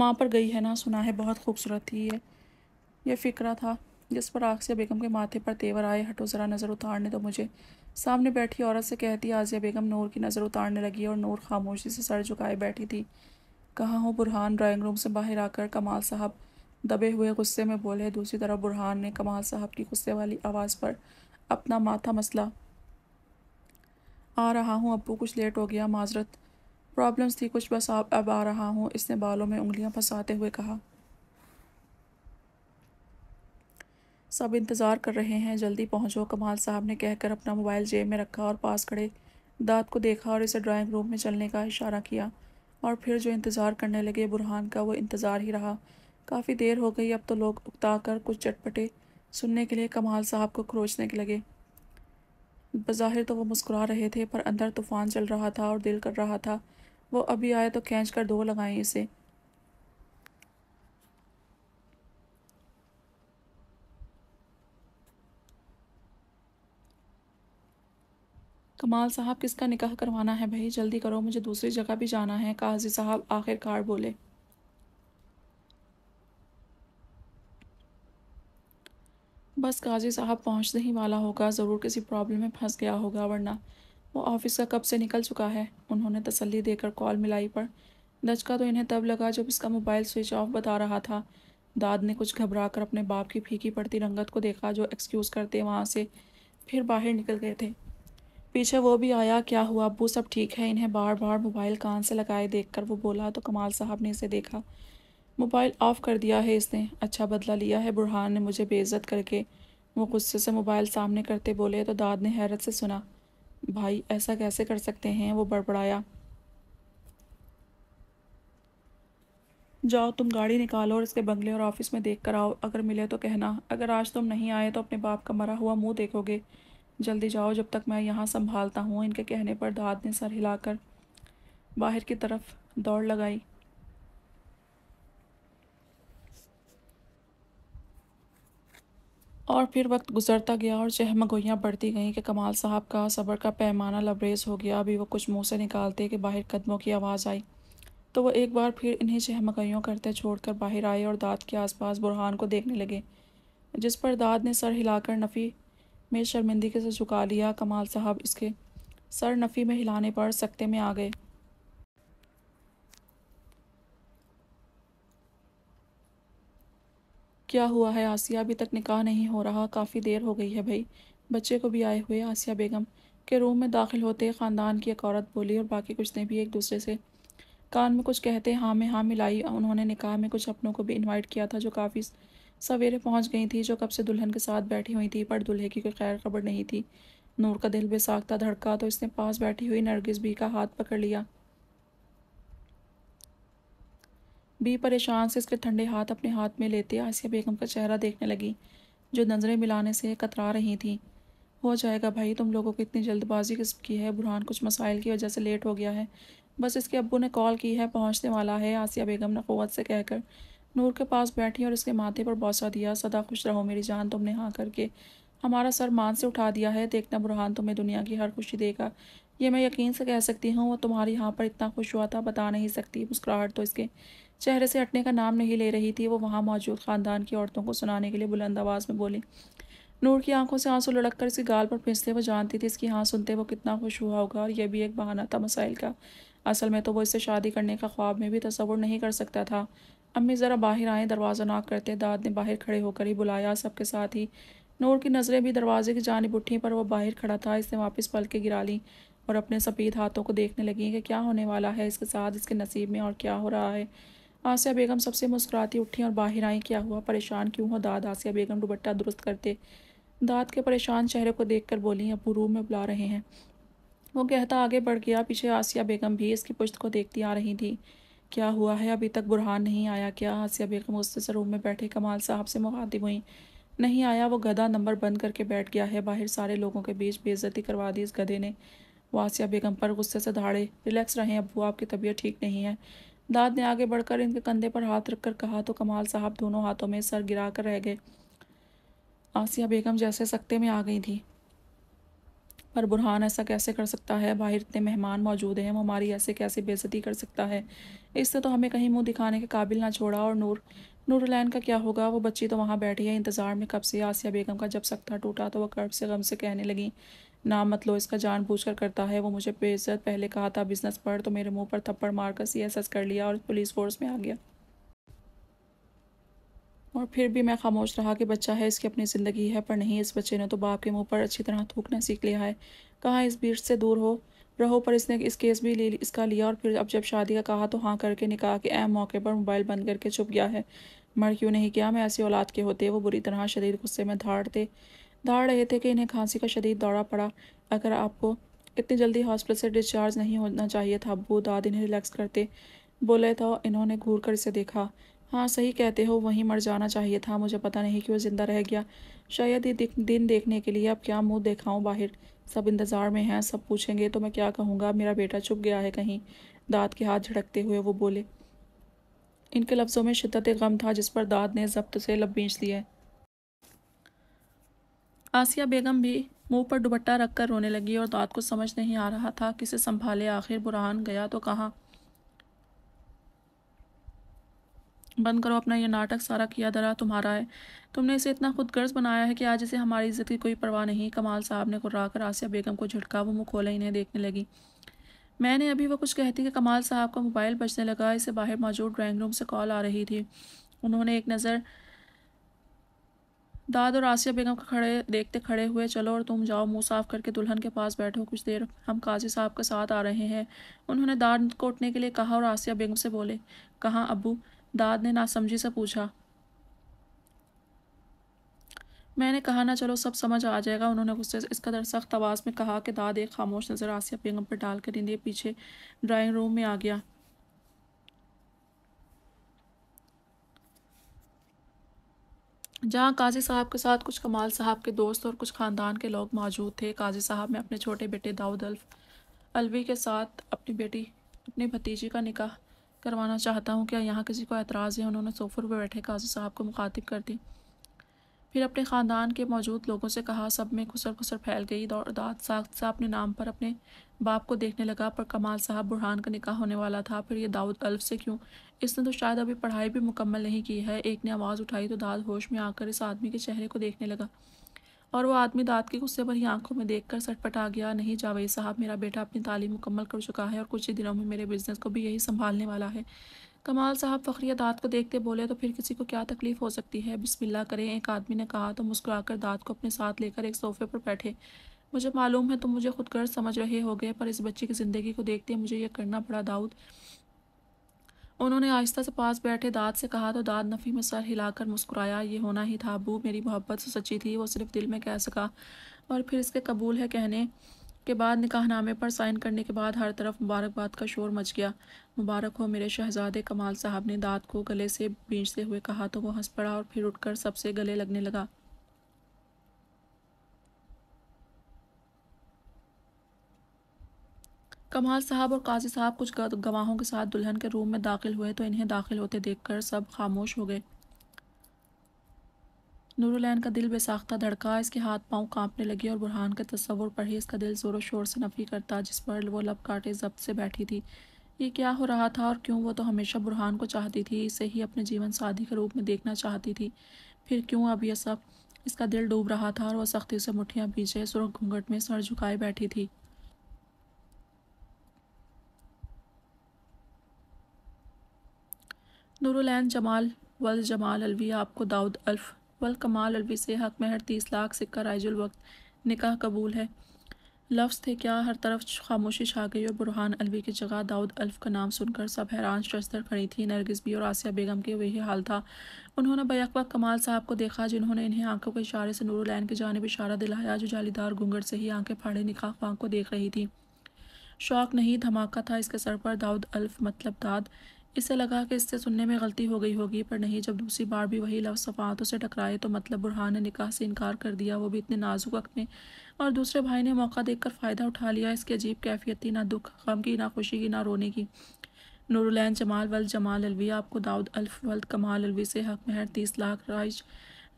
माँ पर गई है ना सुना है बहुत खूबसूरत थी ये ये फिक्रा था जिस पर आकसिया बेगम के माथे पर तेवर आए हटो ज़रा नज़र उतारने तो मुझे सामने बैठी औरत से कहती आजिया बेगम नूर की नज़र उतारने लगी और नूर खामोशी से सर झुकाए बैठी थी कहाँ हो बुरहान ड्राइंग रूम से बाहर आकर कमाल साहब दबे हुए गुस्से में बोले दूसरी तरफ बुरहान ने कमाल साहब की गुस्से वाली आवाज़ पर अपना माथा मसला आ रहा हूँ अबू कुछ लेट हो गया माजरत प्रॉब्लम्स थी कुछ बस आप अब आ रहा हूँ इसने बालों में उंगलियाँ फंसाते हुए कहा सब इंतज़ार कर रहे हैं जल्दी पहुँचो कमाल साहब ने कहकर अपना मोबाइल जेब में रखा और पास खड़े दाद को देखा और इसे ड्राइंग रूम में चलने का इशारा किया और फिर जो इंतज़ार करने लगे बुरहान का वो इंतज़ार ही रहा काफ़ी देर हो गई अब तो लोग उकता कर कुछ चटपटे सुनने के लिए कमाल साहब को खरोचने के लगे बाहिर तो वो मुस्कुरा रहे थे पर अंदर तूफ़ान चल रहा था और दिल कर रहा था वो अभी आए तो खींच कर दो लगाएं इसे कमाल साहब किसका निकाह करवाना है भाई जल्दी करो मुझे दूसरी जगह भी जाना है काजी साहब आखिरकार बोले बस काजी साहब पहुंचने ही वाला होगा ज़रूर किसी प्रॉब्लम में फंस गया होगा वरना वो ऑफिस का कब से निकल चुका है उन्होंने तसल्ली देकर कॉल मिलाई पर दचका तो इन्हें तब लगा जब इसका मोबाइल स्विच ऑफ बता रहा था दाद ने कुछ घबरा कर अपने बाप की फीकी पड़ती रंगत को देखा जो एक्सक्यूज़ करते वहाँ से फिर बाहर निकल गए थे पीछे वो भी आया क्या हुआ अबू सब ठीक है इन्हें बार बार मोबाइल कान से लगाए देखकर वो बोला तो कमाल साहब ने इसे देखा मोबाइल ऑफ़ कर दिया है इसने अच्छा बदला लिया है बुरहान ने मुझे बेइज्जत करके वो गुस्से से मोबाइल सामने करते बोले तो दाद ने हैरत से सुना भाई ऐसा कैसे कर सकते हैं वो बड़बड़ाया जाओ तुम गाड़ी निकालो और इसके बंगले और ऑफिस में देख कर आओ अगर मिले तो कहना अगर आज तुम नहीं आए तो अपने बाप का मरा हुआ मुंह देखोगे जल्दी जाओ जब तक मैं यहाँ संभालता हूँ इनके कहने पर दाद ने सर हिलाकर बाहर की तरफ दौड़ लगाई और फिर वक्त गुजरता गया और चहमगोइयाँ बढ़ती गईं कि कमाल साहब का सबर का पैमाना लबरेज हो गया अभी वो कुछ मुंह से निकालते कि बाहर कदमों की आवाज़ आई तो वो एक बार फिर इन्हीं चहमगोइयों करते छोड़कर बाहर आए और दाद के आसपास बुरहान को देखने लगे जिस पर दाद ने सर हिलाकर नफ़ी में शर्मिंदगी से झुका लिया कमाल साहब इसके सर नफ़ी में हिलाने पर सकते में आ गए क्या हुआ है आसिया अभी तक निकाह नहीं हो रहा काफ़ी देर हो गई है भाई बच्चे को भी आए हुए आसिया बेगम के रूम में दाखिल होते ख़ानदान की एक औरत बोली और बाकी कुछ ने भी एक दूसरे से कान में कुछ कहते हाँ में हाँ मिलाई उन्होंने निकाह में कुछ अपनों को भी इन्वाइट किया था जो काफ़ी सवेरे पहुँच गई थी जो कब से दुल्हन के साथ बैठी हुई थी पर दुल्हे की कोई खैर खबर नहीं थी नूर का दिल बेसाख्ता धड़का तो इसने पास बैठी हुई नरगिस भी का हाथ पकड़ लिया भी परेशान से इसके ठंडे हाथ अपने हाथ में लेते आसिया बेगम का चेहरा देखने लगी जो नज़रें मिलाने से कतरा रही थी हो जाएगा भाई तुम लोगों को इतनी जल्दबाजी किस्म की है बुरहान कुछ मसाइल की वजह से लेट हो गया है बस इसके अबू ने कॉल की है पहुंचने वाला है आसिया बेगम ने क़वत से कहकर नूर के पास बैठी और इसके माथे पर बौसा दिया सदा खुश रहो मेरी जान तुमने हाँ करके हमारा सर मान से उठा दिया है देखना बुरहान तुम्हें दुनिया की हर खुशी देगा ये मैं यकीन से कह सकती हूँ वो तुम्हारे यहाँ पर इतना खुश हुआ था बता नहीं सकती मुस्कुराहट तो इसके चेहरे से हटने का नाम नहीं ले रही थी वो वहाँ मौजूद ख़ानदान की औरतों को सुनाने के लिए बुलंद आवाज़ में बोली नूर की आंखों से आंसू लड़क कर इसकी गाल पर फिंसते वो जानती थी इसकी हाँ सुनते वो कितना खुश हुआ होगा और यह भी एक बहाना था मसाइल का असल में तो वो इससे शादी करने का ख्वाब में भी तस्वुर नहीं कर सकता था अम्मी ज़रा बाहर आए दरवाज़ा नाक करते दाद ने बाहर खड़े होकर ही बुलाया सबके साथ ही नूर की नज़रें भी दरवाजे की जानब उठी पर वह बाहर खड़ा था इसने वापस पल के गिरा ली और अपने सफ़ेद हाथों को देखने लगी कि क्या होने वाला है इसके साथ इसके नसीब में और क्या हो रहा है आसिया बेगम सबसे मुस्कुराती उठी और बाहर आई क्या हुआ परेशान क्यों हो दाद आसिया बेगम दुबट्टा दुरुस्त करते दाद के परेशान चेहरे को देख कर बोली अबू रूम में बुला रहे हैं वो कहता आगे बढ़ गया पीछे आसिया बेगम भी इसकी पुश्त को देखती आ रही थी क्या हुआ है अभी तक बुरहान नहीं आया क्या आसिया बेगम उससे से रूम में बैठे कमाल साहब से मुखातिब हुई नहीं आया वो गधा नंबर बंद करके बैठ गया है बाहर सारे लोगों के बीच बेइज्जती करवा दी इस गधे ने वासिया बेगम पर गुस्से से धाड़े रिलैक्स रहें अबू आपकी तबीयत ठीक नहीं है दाद ने आगे बढ़कर इनके कंधे पर हाथ रखकर कहा तो कमाल साहब दोनों हाथों में सर गिरा कर रह गए आसिया बेगम जैसे सकते में आ गई थी पर बुरहान ऐसा कैसे कर सकता है बाहर इतने मेहमान मौजूद हैं वो हमारी ऐसे कैसे बेजती कर सकता है इससे तो हमें कहीं मुंह दिखाने के काबिल ना छोड़ा और नूर नूरलैन का क्या होगा वो बच्ची तो वहाँ बैठी है इंतज़ार में कब से आसिया बेगम का जब सख्ता टूटा तो वह कर्ब से गम से कहने लगी नाम मत मतलब लो इसका जानबूझकर करता है वो मुझे बेइज्जत पहले कहा था बिजनेस पढ़ तो मेरे मुंह पर थप्पड़ मारकर सीएसएस कर लिया और पुलिस फोर्स में आ गया और फिर भी मैं खामोश रहा कि बच्चा है इसकी अपनी ज़िंदगी है पर नहीं इस बच्चे ने तो बाप के मुंह पर अच्छी तरह थूकना सीख लिया है कहाँ इस बीच से दूर हो रहो पर इसने इस केस भी ले इसका लिया और फिर अब जब शादी का कहा तो हाँ करके निकाह के अहम मौके पर मोबाइल बंद करके छुप गया है मर क्यों नहीं किया मैं ऐसी औलाद के होते वो बुरी तरह शरीर गुस्से में धाड़ते दाड़ रहे थे कि इन्हें खांसी का शदीद दौड़ा पड़ा अगर आपको इतनी जल्दी हॉस्पिटल से डिस्चार्ज नहीं होना चाहिए था अबू दाद इन्हें रिलैक्स करते बोले तो इन्होंने घूर कर इसे देखा हाँ सही कहते हो वहीं मर जाना चाहिए था मुझे पता नहीं कि वो ज़िंदा रह गया शायद ही दिन देखने के लिए अब क्या मुंह देखाऊं बाहर सब इंतज़ार में हैं सब पूछेंगे तो मैं क्या कहूँगा मेरा बेटा छुप गया है कहीं दाद के हाथ झड़कते हुए वो बोले इनके लफ्ज़ों में शिद्दत गम था जिस पर दाद ने जब्त से लब बींच है आसिया बेगम भी मुंह पर दुबट्टा रख कर रोने लगी और दाँत को समझ नहीं आ रहा था किसे संभाले आखिर बुरहान गया तो कहाँ बंद करो अपना यह नाटक सारा किया दरा तुम्हारा है तुमने इसे इतना खुद गर्ज बनाया है कि आज इसे हमारी इज्जत की कोई परवाह नहीं कमाल साहब ने कर आसिया बेगम को झटका वो मुँह खोला इन्हें देखने लगी मैंने अभी वो कुछ कहती कि कमाल साहब का मोबाइल बजने लगा इसे बाहर मौजूद ड्राइंग रूम से कॉल आ रही थी उन्होंने एक नज़र दाद और आसिया बेगम का खड़े देखते खड़े हुए चलो और तुम जाओ मुंह साफ करके दुल्हन के पास बैठो कुछ देर हम काजी साहब के साथ आ रहे हैं उन्होंने दाद को उठने के लिए कहा और आसिया बेगम से बोले कहाँ अबू दाद ने नासमझी से पूछा मैंने कहा ना चलो सब समझ आ जाएगा उन्होंने गुस्से इस कदर सख्त आवाज़ में कहा कि दाद एक खामोश नज़र आसिया बेगम पर डाल कर इन्हें पीछे ड्राइंग रूम में आ गया जहाँ काजी साहब के साथ कुछ कमाल साहब के दोस्त और कुछ ख़ानदान के लोग मौजूद थे काजी साहब ने अपने छोटे बेटे दाऊद अल्फ अलवी के साथ अपनी बेटी अपनी भतीजी का निकाह करवाना चाहता हूँ क्या यहाँ किसी को एतराज़ है उन्होंने सोफर पर बैठे काजी साहब को मुखातिब कर दी फिर अपने ख़ानदान के मौजूद लोगों से कहा सब में खुसर खुसर फैल गई और दाद साख साहब अपने नाम पर अपने बाप को देखने लगा पर कमाल साहब बुरहान का निकाह होने वाला था फिर ये दाऊद अल्फ से क्यों इसने तो शायद अभी पढ़ाई भी मुकम्मल नहीं की है एक ने आवाज़ उठाई तो दाद होश में आकर इस आदमी के चेहरे को देखने लगा और वह आदमी दाद के गुस्से भरी आंखों में देखकर आ गया नहीं जावेद साहब मेरा बेटा अपनी तालीम मुकम्मल कर चुका है और कुछ ही दिनों में मेरे बिजनेस को भी यही संभालने वाला है कमाल साहब फखरिया दाँत को देखते बोले तो फिर किसी को क्या तकलीफ हो सकती है बिस्मिल्ला करें एक आदमी ने कहा तो मुस्कुराकर दाँत को अपने साथ लेकर एक सोफे पर बैठे मुझे मालूम है तुम तो मुझे खुद गर्ज समझ रहे हो गए पर इस बच्चे की ज़िंदगी को देखते मुझे यह करना पड़ा दाऊद उन्होंने आहिस्ता से पास बैठे दाद से कहा तो दाद नफ़ी में सर हिलाकर मुस्कुराया ये होना ही था अबू मेरी मोहब्बत से सच्ची थी वो सिर्फ दिल में कह सका और फिर इसके कबूल है कहने के बाद निकाहनामे पर साइन करने के बाद हर तरफ मुबारकबाद का शोर मच गया मुबारक हो मेरे शहजादे कमाल साहब ने दाद को गले से बींचते हुए कहा तो वो हंस पड़ा और फिर उठकर सबसे गले लगने लगा कमाल साहब और काजी साहब कुछ गवाहों के साथ दुल्हन के रूम में दाखिल हुए तो इन्हें दाखिल होते देखकर सब खामोश हो गए नूरुलैन का दिल बेसाख्ता धड़का इसके हाथ पांव कांपने लगे और बुरहान के तस्वुर पर ही इसका दिल ज़ोरों शोर से नफी करता जिस पर वो लब काटे जब्त से बैठी थी ये क्या हो रहा था और क्यों वो तो हमेशा बुरहान को चाहती थी इसे ही अपने जीवन साधी के रूप में देखना चाहती थी फिर क्यों अब यह सब इसका दिल डूब रहा था और वह सख्ती से मुठियाँ पीछे सुरख घूंघट में सर झुकाए बैठी थी नूरुलैन जमाल वल जमाल अलवी आपको दाऊद अल्फ वल कमाल अलवी से हक महर तीस लाख सिक्का राइजुल वक्त निकाह कबूल है लफ्ज़ थे क्या हर तरफ खामोशी छा गई और बुरहान अलवी की जगह दाऊद अल्फ का नाम सुनकर सब हैरान शस्तर खड़ी थी नरगिस भी और आसिया बेगम के वही हाल था उन्होंने बैकवा कमाल साहब को देखा जिन्होंने इन्हें आंखों के इशारे से लैन की जानब इशारा दिलाया जो जालीदार घूंगड़ से ही आंखें फाड़े निकाह ख्वां को देख रही थी शौक नहीं धमाका था इसके सर पर दाऊद अल्फ मतलब दाद इसे लगा कि इससे सुनने में गलती हो गई होगी पर नहीं जब दूसरी बार भी वही लफ्ज़ सफ़ातों से टकराए तो मतलब बुरहान ने निकाह से इनकार कर दिया वो भी इतने नाजुक वक्त में और दूसरे भाई ने मौका देखकर फ़ायदा उठा लिया इसकी अजीब कैफियत थी ना दुख गम की ना खुशी की ना रोने की नूरुलैन जमाल वल जमाल अलवी आपको दाऊद अल्फ वल कमाल अलवी से हक महर तीस लाख राइज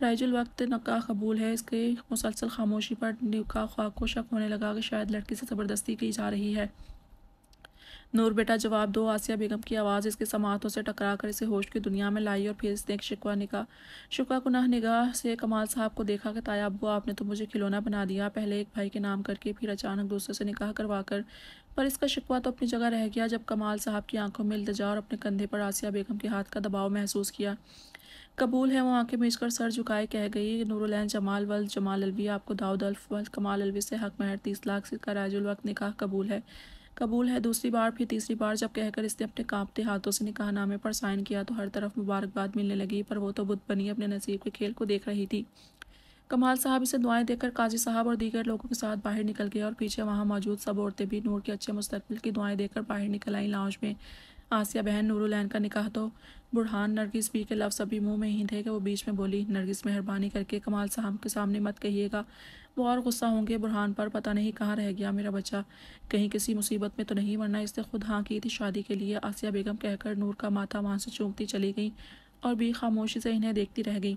राइजुल वक्त नका कबूल है इसके मुसलसल खामोशी पर निका ख्वाक को शक होने लगा कि शायद लड़की से ज़बरदस्ती की जा रही है नूर बेटा जवाब दो आसिया बेगम की आवाज़ इसके समातों से टकरा कर इसे होश की दुनिया में लाई और फिर इसने एक शिकवा निकाह शिकवा गुनाह निगाह से कमाल साहब को देखा कि ताया अबू आपने तो मुझे खिलौना बना दिया पहले एक भाई के नाम करके फिर अचानक दूसरे से निकाह करवा कर पर इसका शिकवा तो अपनी जगह रह गया जब कमाल साहब की आंखों में इल्तजा और अपने कंधे पर आसिया बेगम के हाथ का दबाव महसूस किया कबूल है वो आंखें कर सर झुकाए कह गई नूरुलैन जमाल वल जमाल अलवी आपको दाऊद अल्फ वल कमाल अलवी से हक महर तीस लाख से राजुल वक्त निकाह कबूल है कबूल है दूसरी बार फिर तीसरी बार जब कहकर इसने अपने कांपते हाथों से निकाहनामे पर साइन किया तो हर तरफ मुबारकबाद मिलने लगी पर वो तो बुद्ध बनी अपने नसीब के खेल को देख रही थी कमाल साहब इसे दुआएं देकर काजी साहब और दीगर लोगों के साथ बाहर निकल गए और पीछे वहाँ मौजूद सब औरतें भी नूर के अच्छे मुस्तबिल की दुआएं देकर बाहर निकल आई लाउंज में आसिया बहन नूरुलैन का निकाह तो बुरहान नरगिस पी के लफ्ज़ अभी मुंह में ही थे कि वो बीच में बोली नरगिस मेहरबानी करके कमाल साहब के सामने मत कहिएगा वो और गुस्सा होंगे बुरहान पर पता नहीं कहाँ रह गया मेरा बच्चा कहीं किसी मुसीबत में तो नहीं वरना इसने खुद हाँ की थी शादी के लिए आसिया बेगम कहकर नूर का माथा वहाँ से चूंकती चली गई और बी खामोशी से इन्हें देखती रह गई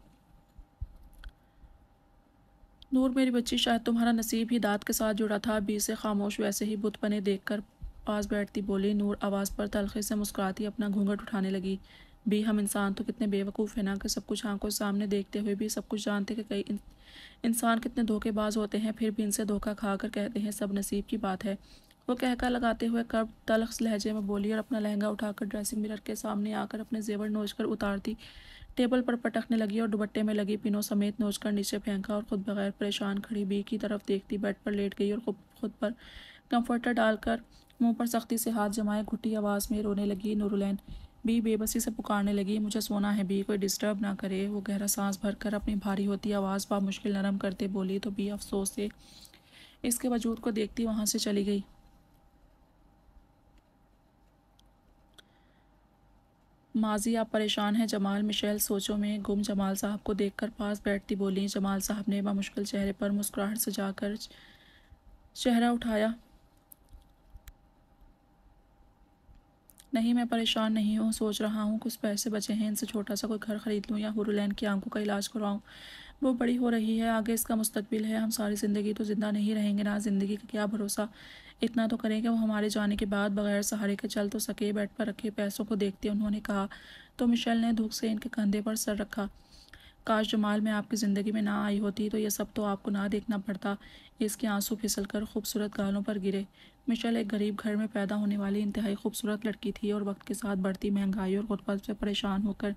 नूर मेरी बच्ची शायद तुम्हारा नसीब ही दांत के साथ जुड़ा था बी से खामोश वैसे ही बुत बने देख कर पास बैठती बोली नूर आवाज़ पर तलखे से मुस्कुराती अपना घूंघट उठाने लगी भी हम इंसान तो कितने बेवकूफ़ हैं ना कि सब कुछ आंखों सामने देखते हुए भी सब कुछ जानते कि कई इंसान कितने धोखेबाज होते हैं फिर भी इनसे धोखा खा कर कहते हैं सब नसीब की बात है वो कहका लगाते हुए कर्ब तलख लहजे में बोली और अपना लहंगा उठाकर ड्रेसिंग मिरर के सामने आकर अपने जेवर नोच कर उतारती टेबल पर पटकने लगी और दुबट्टे में लगी पिनों समेत नोच कर नीचे फेंका और ख़ुद बगैर परेशान खड़ी बी की तरफ देखती बेड पर लेट गई और खुद पर कंफर्टर डालकर मुंह पर सख्ती से हाथ जमाए घुटी आवाज़ में रोने लगी नूरुलैन बी बेबसी से पुकारने लगी मुझे सोना है बी कोई डिस्टर्ब ना करे वो गहरा सांस भरकर अपनी भारी होती आवाज़ पा मुश्किल नरम करते बोली तो बी अफसोस से इसके वजूद को देखती वहाँ से चली गई माजी आप परेशान हैं जमाल मिशेल सोचों में गुम जमाल साहब को देखकर पास बैठती बोली जमाल साहब ने बामुश्किल चेहरे पर मुस्कुराहट सजाकर चेहरा उठाया नहीं मैं परेशान नहीं हूँ सोच रहा हूँ कुछ पैसे बचे हैं इनसे छोटा सा कोई घर खरीद लूँ या हुरुलैन की आंखों का इलाज करवाऊँ वो बड़ी हो रही है आगे इसका मुस्तबिल है हम सारी ज़िंदगी तो ज़िंदा नहीं रहेंगे ना ज़िंदगी का क्या भरोसा इतना तो करें कि वो हमारे जाने के बाद बगैर सहारे के चल तो सके बेड पर रखे पैसों को देखते उन्होंने कहा तो मिशेल ने धूख से इनके कंधे पर सर रखा काश जमाल में आपकी ज़िंदगी में ना आई होती तो ये सब तो आपको ना देखना पड़ता इसके आंसू फिसल कर खूबसूरत गालों पर गिरे मिशल एक गरीब घर में पैदा होने वाली इंतहाई खूबसूरत लड़की थी और वक्त के साथ बढ़ती महंगाई और गुरबत से परेशान होकर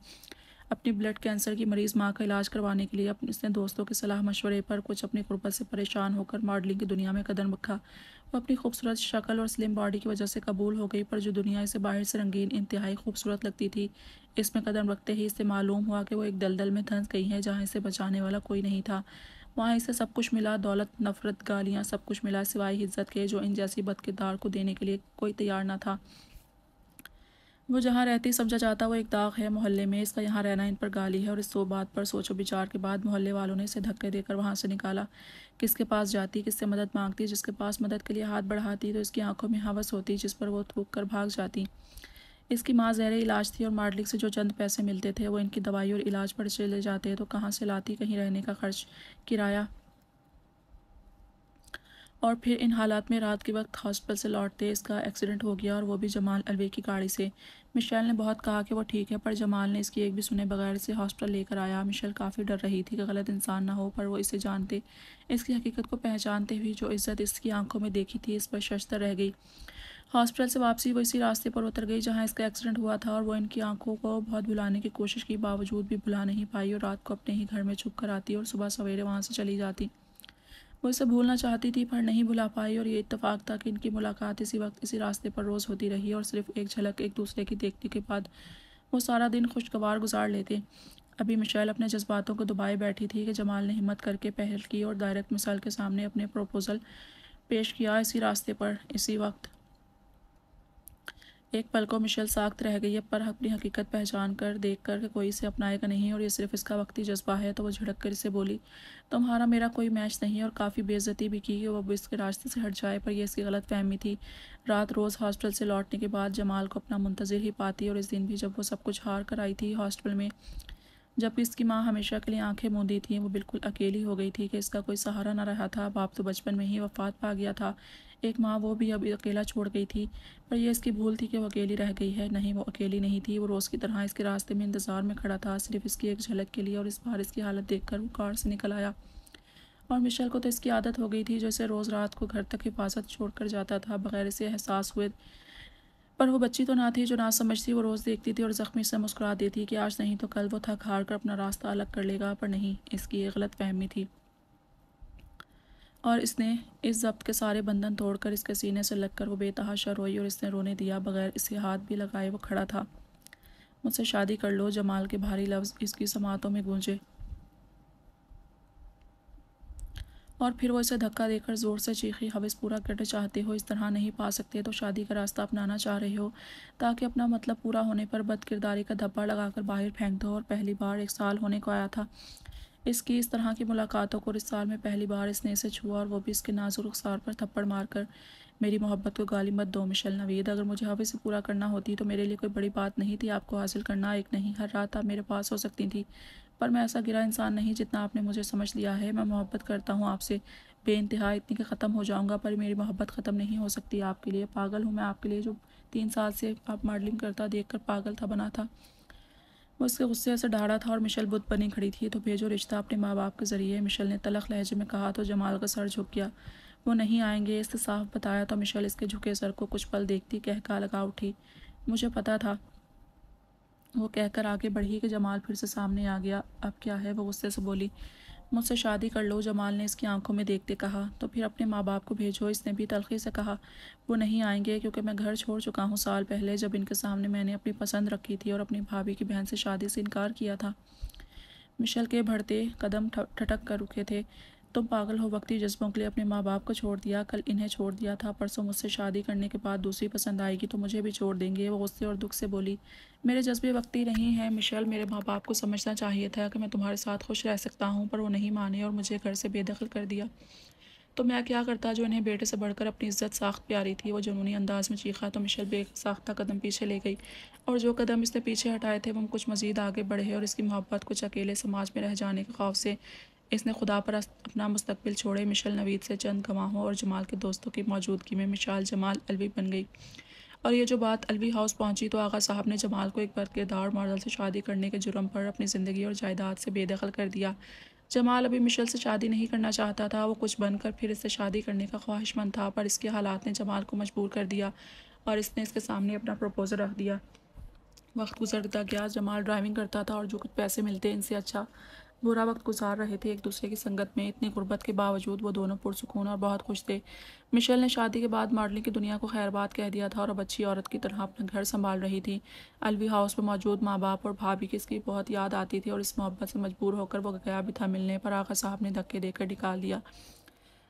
अपनी ब्लड कैंसर की मरीज़ माँ का इलाज करवाने के लिए अपने इसने दोस्तों के सलाह मशवरे पर कुछ अपनी गुर्बत से परेशान होकर मॉडलिंग की दुनिया में कदम रखा वो अपनी खूबसूरत शक्ल और स्लिम बॉडी की वजह से कबूल हो गई पर जो दुनिया से बाहर से रंगीन इंतहाई खूबसूरत लगती थी इसमें कदम रखते ही इससे मालूम हुआ कि वो एक दलदल में धंस गई है जहाँ इसे बचाने वाला कोई नहीं था वहाँ इसे सब कुछ मिला दौलत नफरत गालियाँ सब कुछ मिला सिवाय इज्जत के जो इन जैसी बदकिरदार को देने के लिए कोई तैयार ना था वो जहाँ रहती समझा जाता वो एक दाग है मोहल्ले में इसका यहाँ रहना इन पर गाली है और इस सो बात पर सोचो विचार के बाद मोहल्ले वालों ने इसे धक्के देकर वहाँ से निकाला किसके पास जाती किससे मदद मांगती जिसके पास मदद के लिए हाथ बढ़ाती तो इसकी आंखों में हवस होती जिस पर वो थूक कर भाग जाती इसकी माँ जहर इलाज थी और मार्डलिक से जो चंद पैसे मिलते थे वो इनकी दवाई और इलाज पर चले जाते तो कहाँ से लाती कहीं रहने का खर्च किराया और फिर इन हालात में रात के वक्त हॉस्पिटल से लौटते इसका एक्सीडेंट हो गया और वो भी जमाल अलवे की गाड़ी से मिशेल ने बहुत कहा कि वो ठीक है पर जमाल ने इसकी एक भी सुने बगैर से हॉस्पिटल लेकर आया मिशेल काफ़ी डर रही थी कि गलत इंसान ना हो पर वो इसे जानते इसकी हकीकत को पहचानते हुए जो इज्जत इसकी आंखों में देखी थी इस पर शशतर रह गई हॉस्पिटल से वापसी वो इसी रास्ते पर उतर गई जहाँ इसका एक्सीडेंट हुआ था और वो इनकी आंखों को बहुत भुलाने की कोशिश की बावजूद भी भुला नहीं पाई और रात को अपने ही घर में छुप कर आती और सुबह सवेरे वहाँ से चली जाती वो इसे भूलना चाहती थी पर नहीं भुला पाई और ये इतफाक़ था कि इनकी मुलाकात इसी वक्त इसी रास्ते पर रोज़ होती रही और सिर्फ एक झलक एक दूसरे की देखने के बाद वो सारा दिन खुशगवार गुजार लेते अभी मिशेल अपने जज्बातों को दबाए बैठी थी कि जमाल ने हिम्मत करके पहल की और डायरेक्ट मिसाल के सामने अपने प्रपोज़ल पेश किया इसी रास्ते पर इसी वक्त एक पल को मिशेल साख्त रह गई है पर अपनी हकीकत पहचान कर देख कर कोई इसे अपनाएगा नहीं और ये सिर्फ इसका वक्ती जज्बा है तो वो झड़क कर इसे बोली तुम्हारा मेरा कोई मैच नहीं और काफ़ी बेज़ती भी की कि वो इसके रास्ते से हट जाए पर यह इसकी गलत फहमी थी रात रोज़ हॉस्टल से लौटने के बाद जमाल को अपना मुंतज़र ही पाती और इस दिन भी जब वो सब कुछ हार कर आई थी हॉस्टल में जब इसकी माँ हमेशा के लिए आंखें मूंदी थी वो बिल्कुल अकेली हो गई थी कि इसका कोई सहारा ना रहा था बाप तो बचपन में ही वफात पा गया था एक माँ वो भी अभी अकेला छोड़ गई थी पर यह इसकी भूल थी कि वो अकेली रह गई है नहीं वो अकेली नहीं थी वो रोज़ की तरह इसके रास्ते में इंतज़ार में खड़ा था सिर्फ इसकी एक झलक के लिए और इस बार इसकी हालत देखकर वो कार से निकल आया और मिशेल को तो इसकी आदत हो गई थी जैसे रोज़ रात को घर तक हिफाजत कर जाता था बगैर इसे एहसास हुए पर वो बच्ची तो ना थी जो ना समझती वो रोज़ देखती थी और ज़ख्मी से मुस्कुरा देती कि आज नहीं तो कल वो थक हार कर अपना रास्ता अलग कर लेगा पर नहीं इसकी ये गलत फहमी थी और इसने इस जब्त के सारे बंधन तोड़कर इसके सीने से लगकर वो बेतहाशा रोई और इसने रोने दिया बगैर इसके हाथ भी लगाए वो खड़ा था मुझसे शादी कर लो जमाल के भारी लफ्ज़ इसकी समातों में गूंजे और फिर वो इसे धक्का देकर ज़ोर से चीखी हवस पूरा करना चाहते हो इस तरह नहीं पा सकते तो शादी का रास्ता अपनाना चाह रहे हो ताकि अपना मतलब पूरा होने पर बदकिरदारी का धब्बा लगाकर बाहर फेंक दो और पहली बार एक साल होने को आया था इसकी इस तरह की मुलाकातों को साल में पहली बार इसने इसे छुआ और वो भी इसके नाजुर रुखसार पर थप्पड़ मारकर मेरी मोहब्बत को गाली मत दो मिशल नवीद अगर मुझे हवे से पूरा करना होती तो मेरे लिए कोई बड़ी बात नहीं थी आपको हासिल करना एक नहीं हर रात आप मेरे पास हो सकती थी पर मैं ऐसा गिरा इंसान नहीं जितना आपने मुझे समझ लिया है मैं मोहब्बत करता हूँ आपसे बे इंतहा इतनी कि ख़त्म हो जाऊँगा पर मेरी मोहब्बत ख़त्म नहीं हो सकती आपके लिए पागल हूँ मैं आपके लिए जो तीन साल से आप मॉडलिंग करता देख कर पागल था बना था वो उसके गुस्से से ढाड़ा था और मिशल बुत बनी खड़ी थी तो भेजो रिश्ता अपने माँ बाप के ज़रिए मिशल ने तलख लहजे में कहा तो जमाल का सर झुक गया वो नहीं आएंगे इससे साफ बताया तो मिशल इसके झुके सर को कुछ पल देखती कहका लगा उठी मुझे पता था वो कहकर आगे बढ़ी कि जमाल फिर से सामने आ गया अब क्या है वो गुस्से से बोली मुझसे शादी कर लो जमाल ने इसकी आंखों में देखते कहा तो फिर अपने माँ बाप को भेजो इसने भी तलखी से कहा वो नहीं आएंगे क्योंकि मैं घर छोड़ चुका हूँ साल पहले जब इनके सामने मैंने अपनी पसंद रखी थी और अपनी भाभी की बहन से शादी से इनकार किया था मिशल के बढ़ते कदम ठटक कर रुके थे तुम पागल हो वक्ती जज्बों के लिए अपने माँ बाप को छोड़ दिया कल इन्हें छोड़ दिया था परसों मुझसे शादी करने के बाद दूसरी पसंद आएगी तो मुझे भी छोड़ देंगे वो गुस्से और दुख से बोली मेरे जज्बे वक्ती नहीं हैं मिशेल मेरे माँ बाप को समझना चाहिए था कि मैं तुम्हारे साथ खुश रह सकता हूँ पर वो नहीं माने और मुझे घर से बेदखल कर दिया तो मैं क्या करता जो इन्हें बेटे से बढ़कर अपनी इज्जत साख्त प्यारी थी वो जुनूनी अंदाज में चीखा तो मिशल बेसाख्ता कदम पीछे ले गई और जो कदम इसने पीछे हटाए थे वो कुछ मज़ीद आगे बढ़े और इसकी मोहब्बत कुछ अकेले समाज में रह जाने के खौफ से इसने खुदा पर अपना मुस्तबिल छोड़े मिशल नवीद से चंद गवाहों और जमाल के दोस्तों की मौजूदगी में मिशाल जमाल अलवी बन गई और ये जो बात अलवी हाउस पहुंची तो आगा साहब ने जमाल को एक किरदार मॉडल से शादी करने के जुर्म पर अपनी ज़िंदगी और जायदाद से बेदखल कर दिया जमाल अभी मिशल से शादी नहीं करना चाहता था वो कुछ बनकर फिर इससे शादी करने का ख्वाहिशमंद था पर इसके हालात ने जमाल को मजबूर कर दिया और इसने इसके सामने अपना प्रपोज़ल रख दिया वक्त गुजरता गया जमाल ड्राइविंग करता था और जो कुछ पैसे मिलते इनसे अच्छा बुरा वक्त गुजार रहे थे एक दूसरे की संगत में इतनी गुर्बत के बावजूद वो दोनों पुरसकून और बहुत खुश थे मिशेल ने शादी के बाद मॉडलिंग की दुनिया को खैरबाद कह दिया था और अब अच्छी औरत की तरह अपना घर संभाल रही थी अलवी हाउस में मौजूद माँ बाप और भाभी की इसकी बहुत याद आती थी और इस मोहब्बत से मजबूर होकर वो गया भी था मिलने पर आका साहब ने धक्के देकर निकाल दिया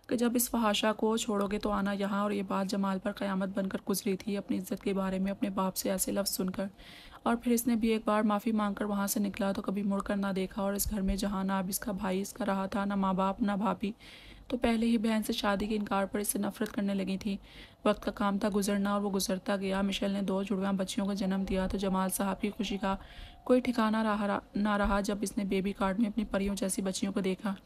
कि जब इस फहाशा को छोड़ोगे तो आना यहाँ और ये बात जमाल पर क़यामत बनकर गुजरी थी अपनी इज्जत के बारे में अपने बाप से ऐसे लफ्ज़ सुनकर और फिर इसने भी एक बार माफ़ी मांगकर वहाँ से निकला तो कभी मुड़कर ना देखा और इस घर में जहाँ ना अब इसका भाई इसका रहा था ना माँ बाप ना भाभी तो पहले ही बहन से शादी के इनकार पर इससे नफरत करने लगी थी वक्त का काम था गुजरना और वो गुजरता गया मिशेल ने दो जुड़वा बच्चियों को जन्म दिया तो जमाल साहब की खुशी का कोई ठिकाना रहा ना रहा जब इसने बेबी कार्ड में अपनी परियों जैसी बच्चियों को देखा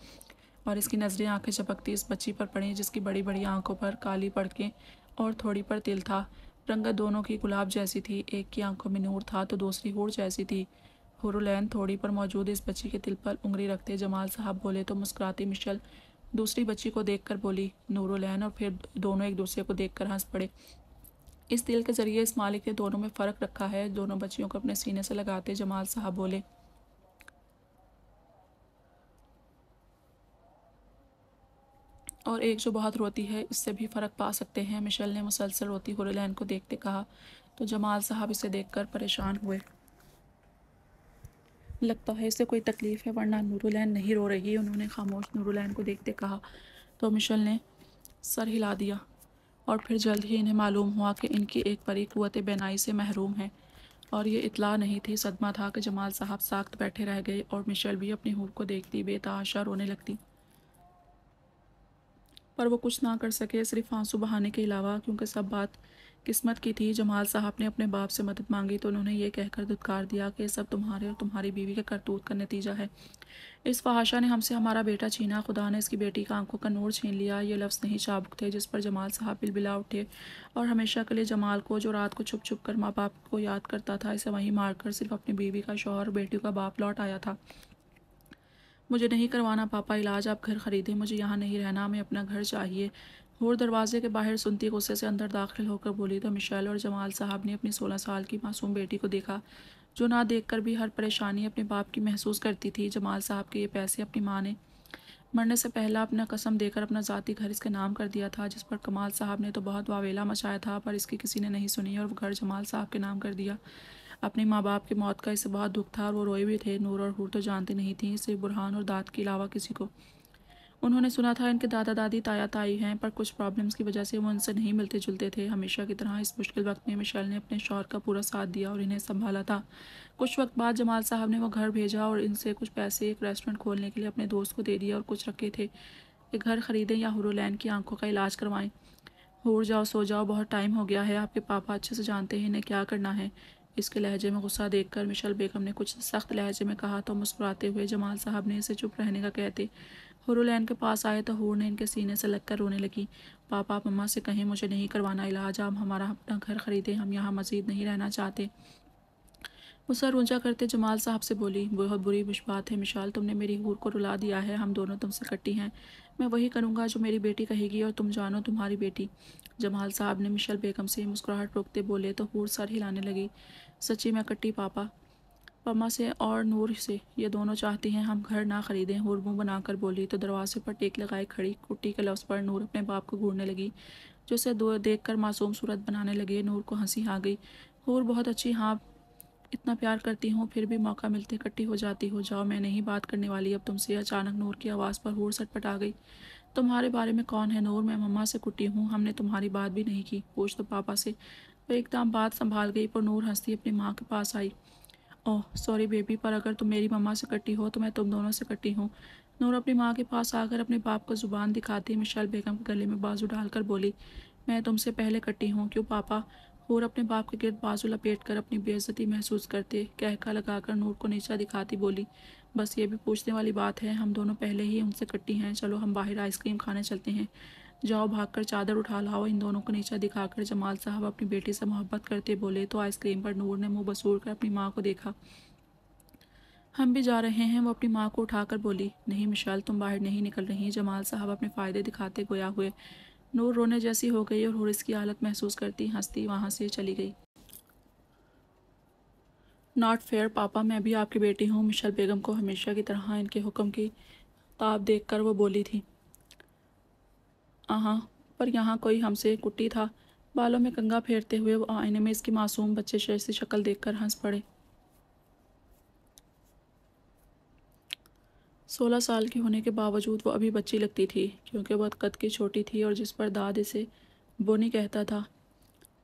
और इसकी नज़रें आंखें चपकती इस बच्ची पर पड़ी जिसकी बड़ी बड़ी आंखों पर काली पड़कें और थोड़ी पर तिल था रंगत दोनों की गुलाब जैसी थी एक की आंखों में नूर था तो दूसरी हूर जैसी थी हुरुलैन थोड़ी पर मौजूद इस बच्ची के दिल पर उंगली रखते जमाल साहब बोले तो मुस्कुराती मिशल दूसरी बच्ची को देखकर बोली नूरुलैन और फिर दोनों एक दूसरे को देखकर हंस पड़े इस दिल के ज़रिए इस मालिक ने दोनों में फ़र्क रखा है दोनों बच्चियों को अपने सीने से लगाते जमाल साहब बोले और एक जो बहुत रोती है इससे भी फ़र्क पा सकते हैं मिशेल ने मुसलसल रोती हुरलैन को देखते कहा तो जमाल साहब इसे देखकर परेशान हुए लगता है इसे कोई तकलीफ़ है वरना नूरुलैन नहीं रो रही उन्होंने खामोश नूरुलैन को देखते कहा तो मिशल ने सर हिला दिया और फिर जल्द ही इन्हें मालूम हुआ कि इनकी एक परी क़वत बेनाई से महरूम है और ये इतला नहीं थी सदमा था कि जमाल साहब साख्त बैठे रह गए और मिशल भी अपनी हूर को देखती बेताशा रोने लगती पर वो कुछ ना कर सके सिर्फ आंसू बहाने के अलावा क्योंकि सब बात किस्मत की थी जमाल साहब ने अपने बाप से मदद मांगी तो उन्होंने ये कहकर धुतकार दिया कि सब तुम्हारे और तुम्हारी बीवी के करतूत का नतीजा है इस फहाशा ने हमसे हमारा बेटा छीना खुदा ने इसकी बेटी का आंखों का नूर छीन लिया ये लफ्ज़ नहीं चाबुक थे जिस पर जमाल साहब बिलबिला उठे और हमेशा के लिए जमाल को जो रात को छुप छुप कर माँ बाप को याद करता था इसे वहीं मारकर सिर्फ अपनी बीवी का शोहर बेटी का बाप लौट आया था मुझे नहीं करवाना पापा इलाज आप घर ख़रीदें मुझे यहाँ नहीं रहना हमें अपना घर चाहिए और दरवाजे के बाहर सुनती गुस्से से अंदर दाखिल होकर बोली तो मिशैल और जमाल साहब ने अपनी सोलह साल की मासूम बेटी को देखा जो ना कर भी हर परेशानी अपने बाप की महसूस करती थी जमाल साहब के ये पैसे अपनी माँ ने मरने से पहला अपना कसम देकर अपना ज़ाती घर इसके नाम कर दिया था जिस पर कमाल साहब ने तो बहुत वावेला मचाया था पर इसकी किसी ने नहीं सुनी और वो घर जमाल साहब के नाम कर दिया अपने माँ बाप की मौत का इससे बहुत दुख था और वो रोए भी थे नूर और हूर तो जानती नहीं थी सिर्फ बुरहान और दाद के अलावा किसी को उन्होंने सुना था इनके दादा दादी ताया ताई हैं पर कुछ प्रॉब्लम्स की वजह से वो उनसे नहीं मिलते जुलते थे हमेशा की तरह इस मुश्किल वक्त में मिशेल ने अपने शौहर का पूरा साथ दिया और इन्हें संभाला था कुछ वक्त बाद जमाल साहब ने वो घर भेजा और इनसे कुछ पैसे एक रेस्टोरेंट खोलने के लिए अपने दोस्त को दे दिया और कुछ रखे थे कि घर ख़रीदें या हुरोलैन की आंखों का इलाज करवाएं हो जाओ सो जाओ बहुत टाइम हो गया है आपके पापा अच्छे से जानते हैं इन्हें क्या करना है इसके लहजे में गुस्सा देखकर मिशल बेगम ने कुछ सख्त लहजे में कहा तो मुस्कुराते हुए जमाल साहब ने इसे चुप रहने का कहते हुरुलैन के पास आए तो हूर ने इनके सीने से लगकर रोने लगी पापा आप मम्मा से कहें मुझे नहीं करवाना इलाज आप हमारा अपना घर खरीदे हम यहाँ मजीद नहीं रहना चाहते उसे सर करते जमाल साहब से बोली बहुत बुरी बात है मिशाल तुमने मेरी हूर को रुला दिया है हम दोनों तुमसे कट्टी हैं मैं वही करूँगा जो मेरी बेटी कहेगी और तुम जानो तुम्हारी बेटी जमाल साहब ने मिशल बेगम से मुस्कुराहट रोकते बोले तो हूर सर हिलाने लगी सच्ची में कट्टी पापा पमा से और नूर से ये दोनों चाहती हैं हम घर ना ख़रीदें और मुँह बनाकर बोली तो दरवाजे पर टेक लगाए खड़ी कुट्टी के लफ्ज़ पर नूर अपने बाप को घूरने लगी जो उसे दूर देख कर मासूम सूरत बनाने लगी नूर को हंसी आ गई हूर बहुत अच्छी हाँ इतना प्यार करती हूँ फिर भी मौका मिलते इकट्ठी हो जाती हो जाओ मैं नहीं बात करने वाली अब तुमसे अचानक नूर की आवाज़ पर हूर सटपट आ गई तुम्हारे बारे में कौन है नूर मैं मम्मा से कुटी हूँ हमने तुम्हारी बात भी नहीं की पूछ तो पापा से पर एकदम बात संभाल गई पर नूर हंसती अपनी माँ के पास आई ओह सॉरी बेबी पर अगर तुम मेरी मम्मा से कट्टी हो तो मैं तुम दोनों से कट्टी हूँ नूर अपनी माँ के पास आकर अपने बाप को ज़ुबान दिखाती मिशाल बेगम के गले में बाजू डालकर बोली मैं तुमसे पहले कट्टी हूँ क्यों पापा और अपने बाप के गिरद बाजू लपेट कर अपनी बेइज्जती महसूस करते कहका लगाकर नूर को नीचा दिखाती बोली बस ये भी पूछने वाली बात है हम दोनों पहले ही उनसे कट्टी हैं चलो हम बाहर आइसक्रीम खाने चलते हैं जाओ भागकर चादर उठा लाओ इन दोनों को नीचा दिखाकर जमाल साहब अपनी बेटी से मोहब्बत करते बोले तो आइसक्रीम पर नूर ने मुंह बसूर कर अपनी माँ को देखा हम भी जा रहे हैं वो अपनी माँ को उठाकर बोली नहीं मिशाल तुम बाहर नहीं निकल रही जमाल साहब अपने फ़ायदे दिखाते गोया हुए नूर रोने जैसी हो गई और इसकी हालत महसूस करती हंसती वहाँ से चली गई नॉट फेयर पापा मैं भी आपकी बेटी हूँ मिशल बेगम को हमेशा की तरह इनके हुक्म की ताब देख कर वो बोली थी आहा पर यहाँ कोई हमसे कुट्टी था बालों में कंगा फेरते हुए वो आईने में इसकी मासूम बच्चे शेर से शक्ल देखकर हंस पड़े सोलह साल की होने के बावजूद वो अभी बच्ची लगती थी क्योंकि वह कद की छोटी थी और जिस पर दाद इसे बोनी कहता था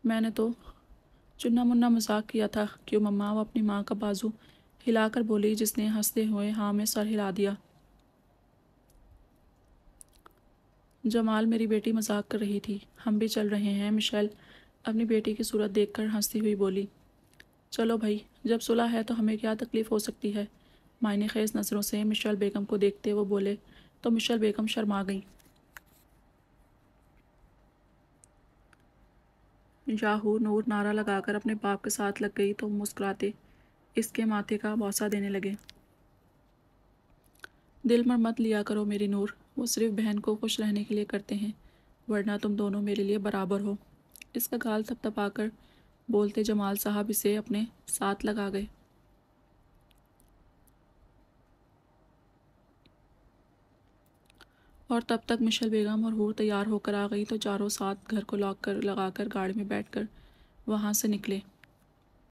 मैंने तो चुन्ना मुन्ना मजाक किया था क्यों मम्मा वो अपनी माँ का बाजू हिलाकर बोली जिसने हंसते हुए हाँ में सर हिला दिया जमाल मेरी बेटी मजाक कर रही थी हम भी चल रहे हैं मिशेल अपनी बेटी की सूरत देखकर हंसती हुई बोली चलो भाई जब सुलह है तो हमें क्या तकलीफ़ हो सकती है मायने खेज नज़रों से मिशेल बेगम को देखते वो बोले तो मिशेल बेगम शर्मा गई याहू नूर नारा लगाकर अपने बाप के साथ लग गई तो मुस्कुराते इसके माथे का मौसा देने लगे दिल मर मत लिया करो मेरी नूर वो सिर्फ बहन को खुश रहने के लिए करते हैं वरना तुम दोनों मेरे लिए बराबर हो इसका गाल थप कर बोलते जमाल साहब इसे अपने साथ लगा गए और तब तक मिशल बेगम और हूर तैयार होकर आ गई तो चारों साथ घर को लॉक कर लगा कर गाड़ी में बैठ कर वहाँ से निकले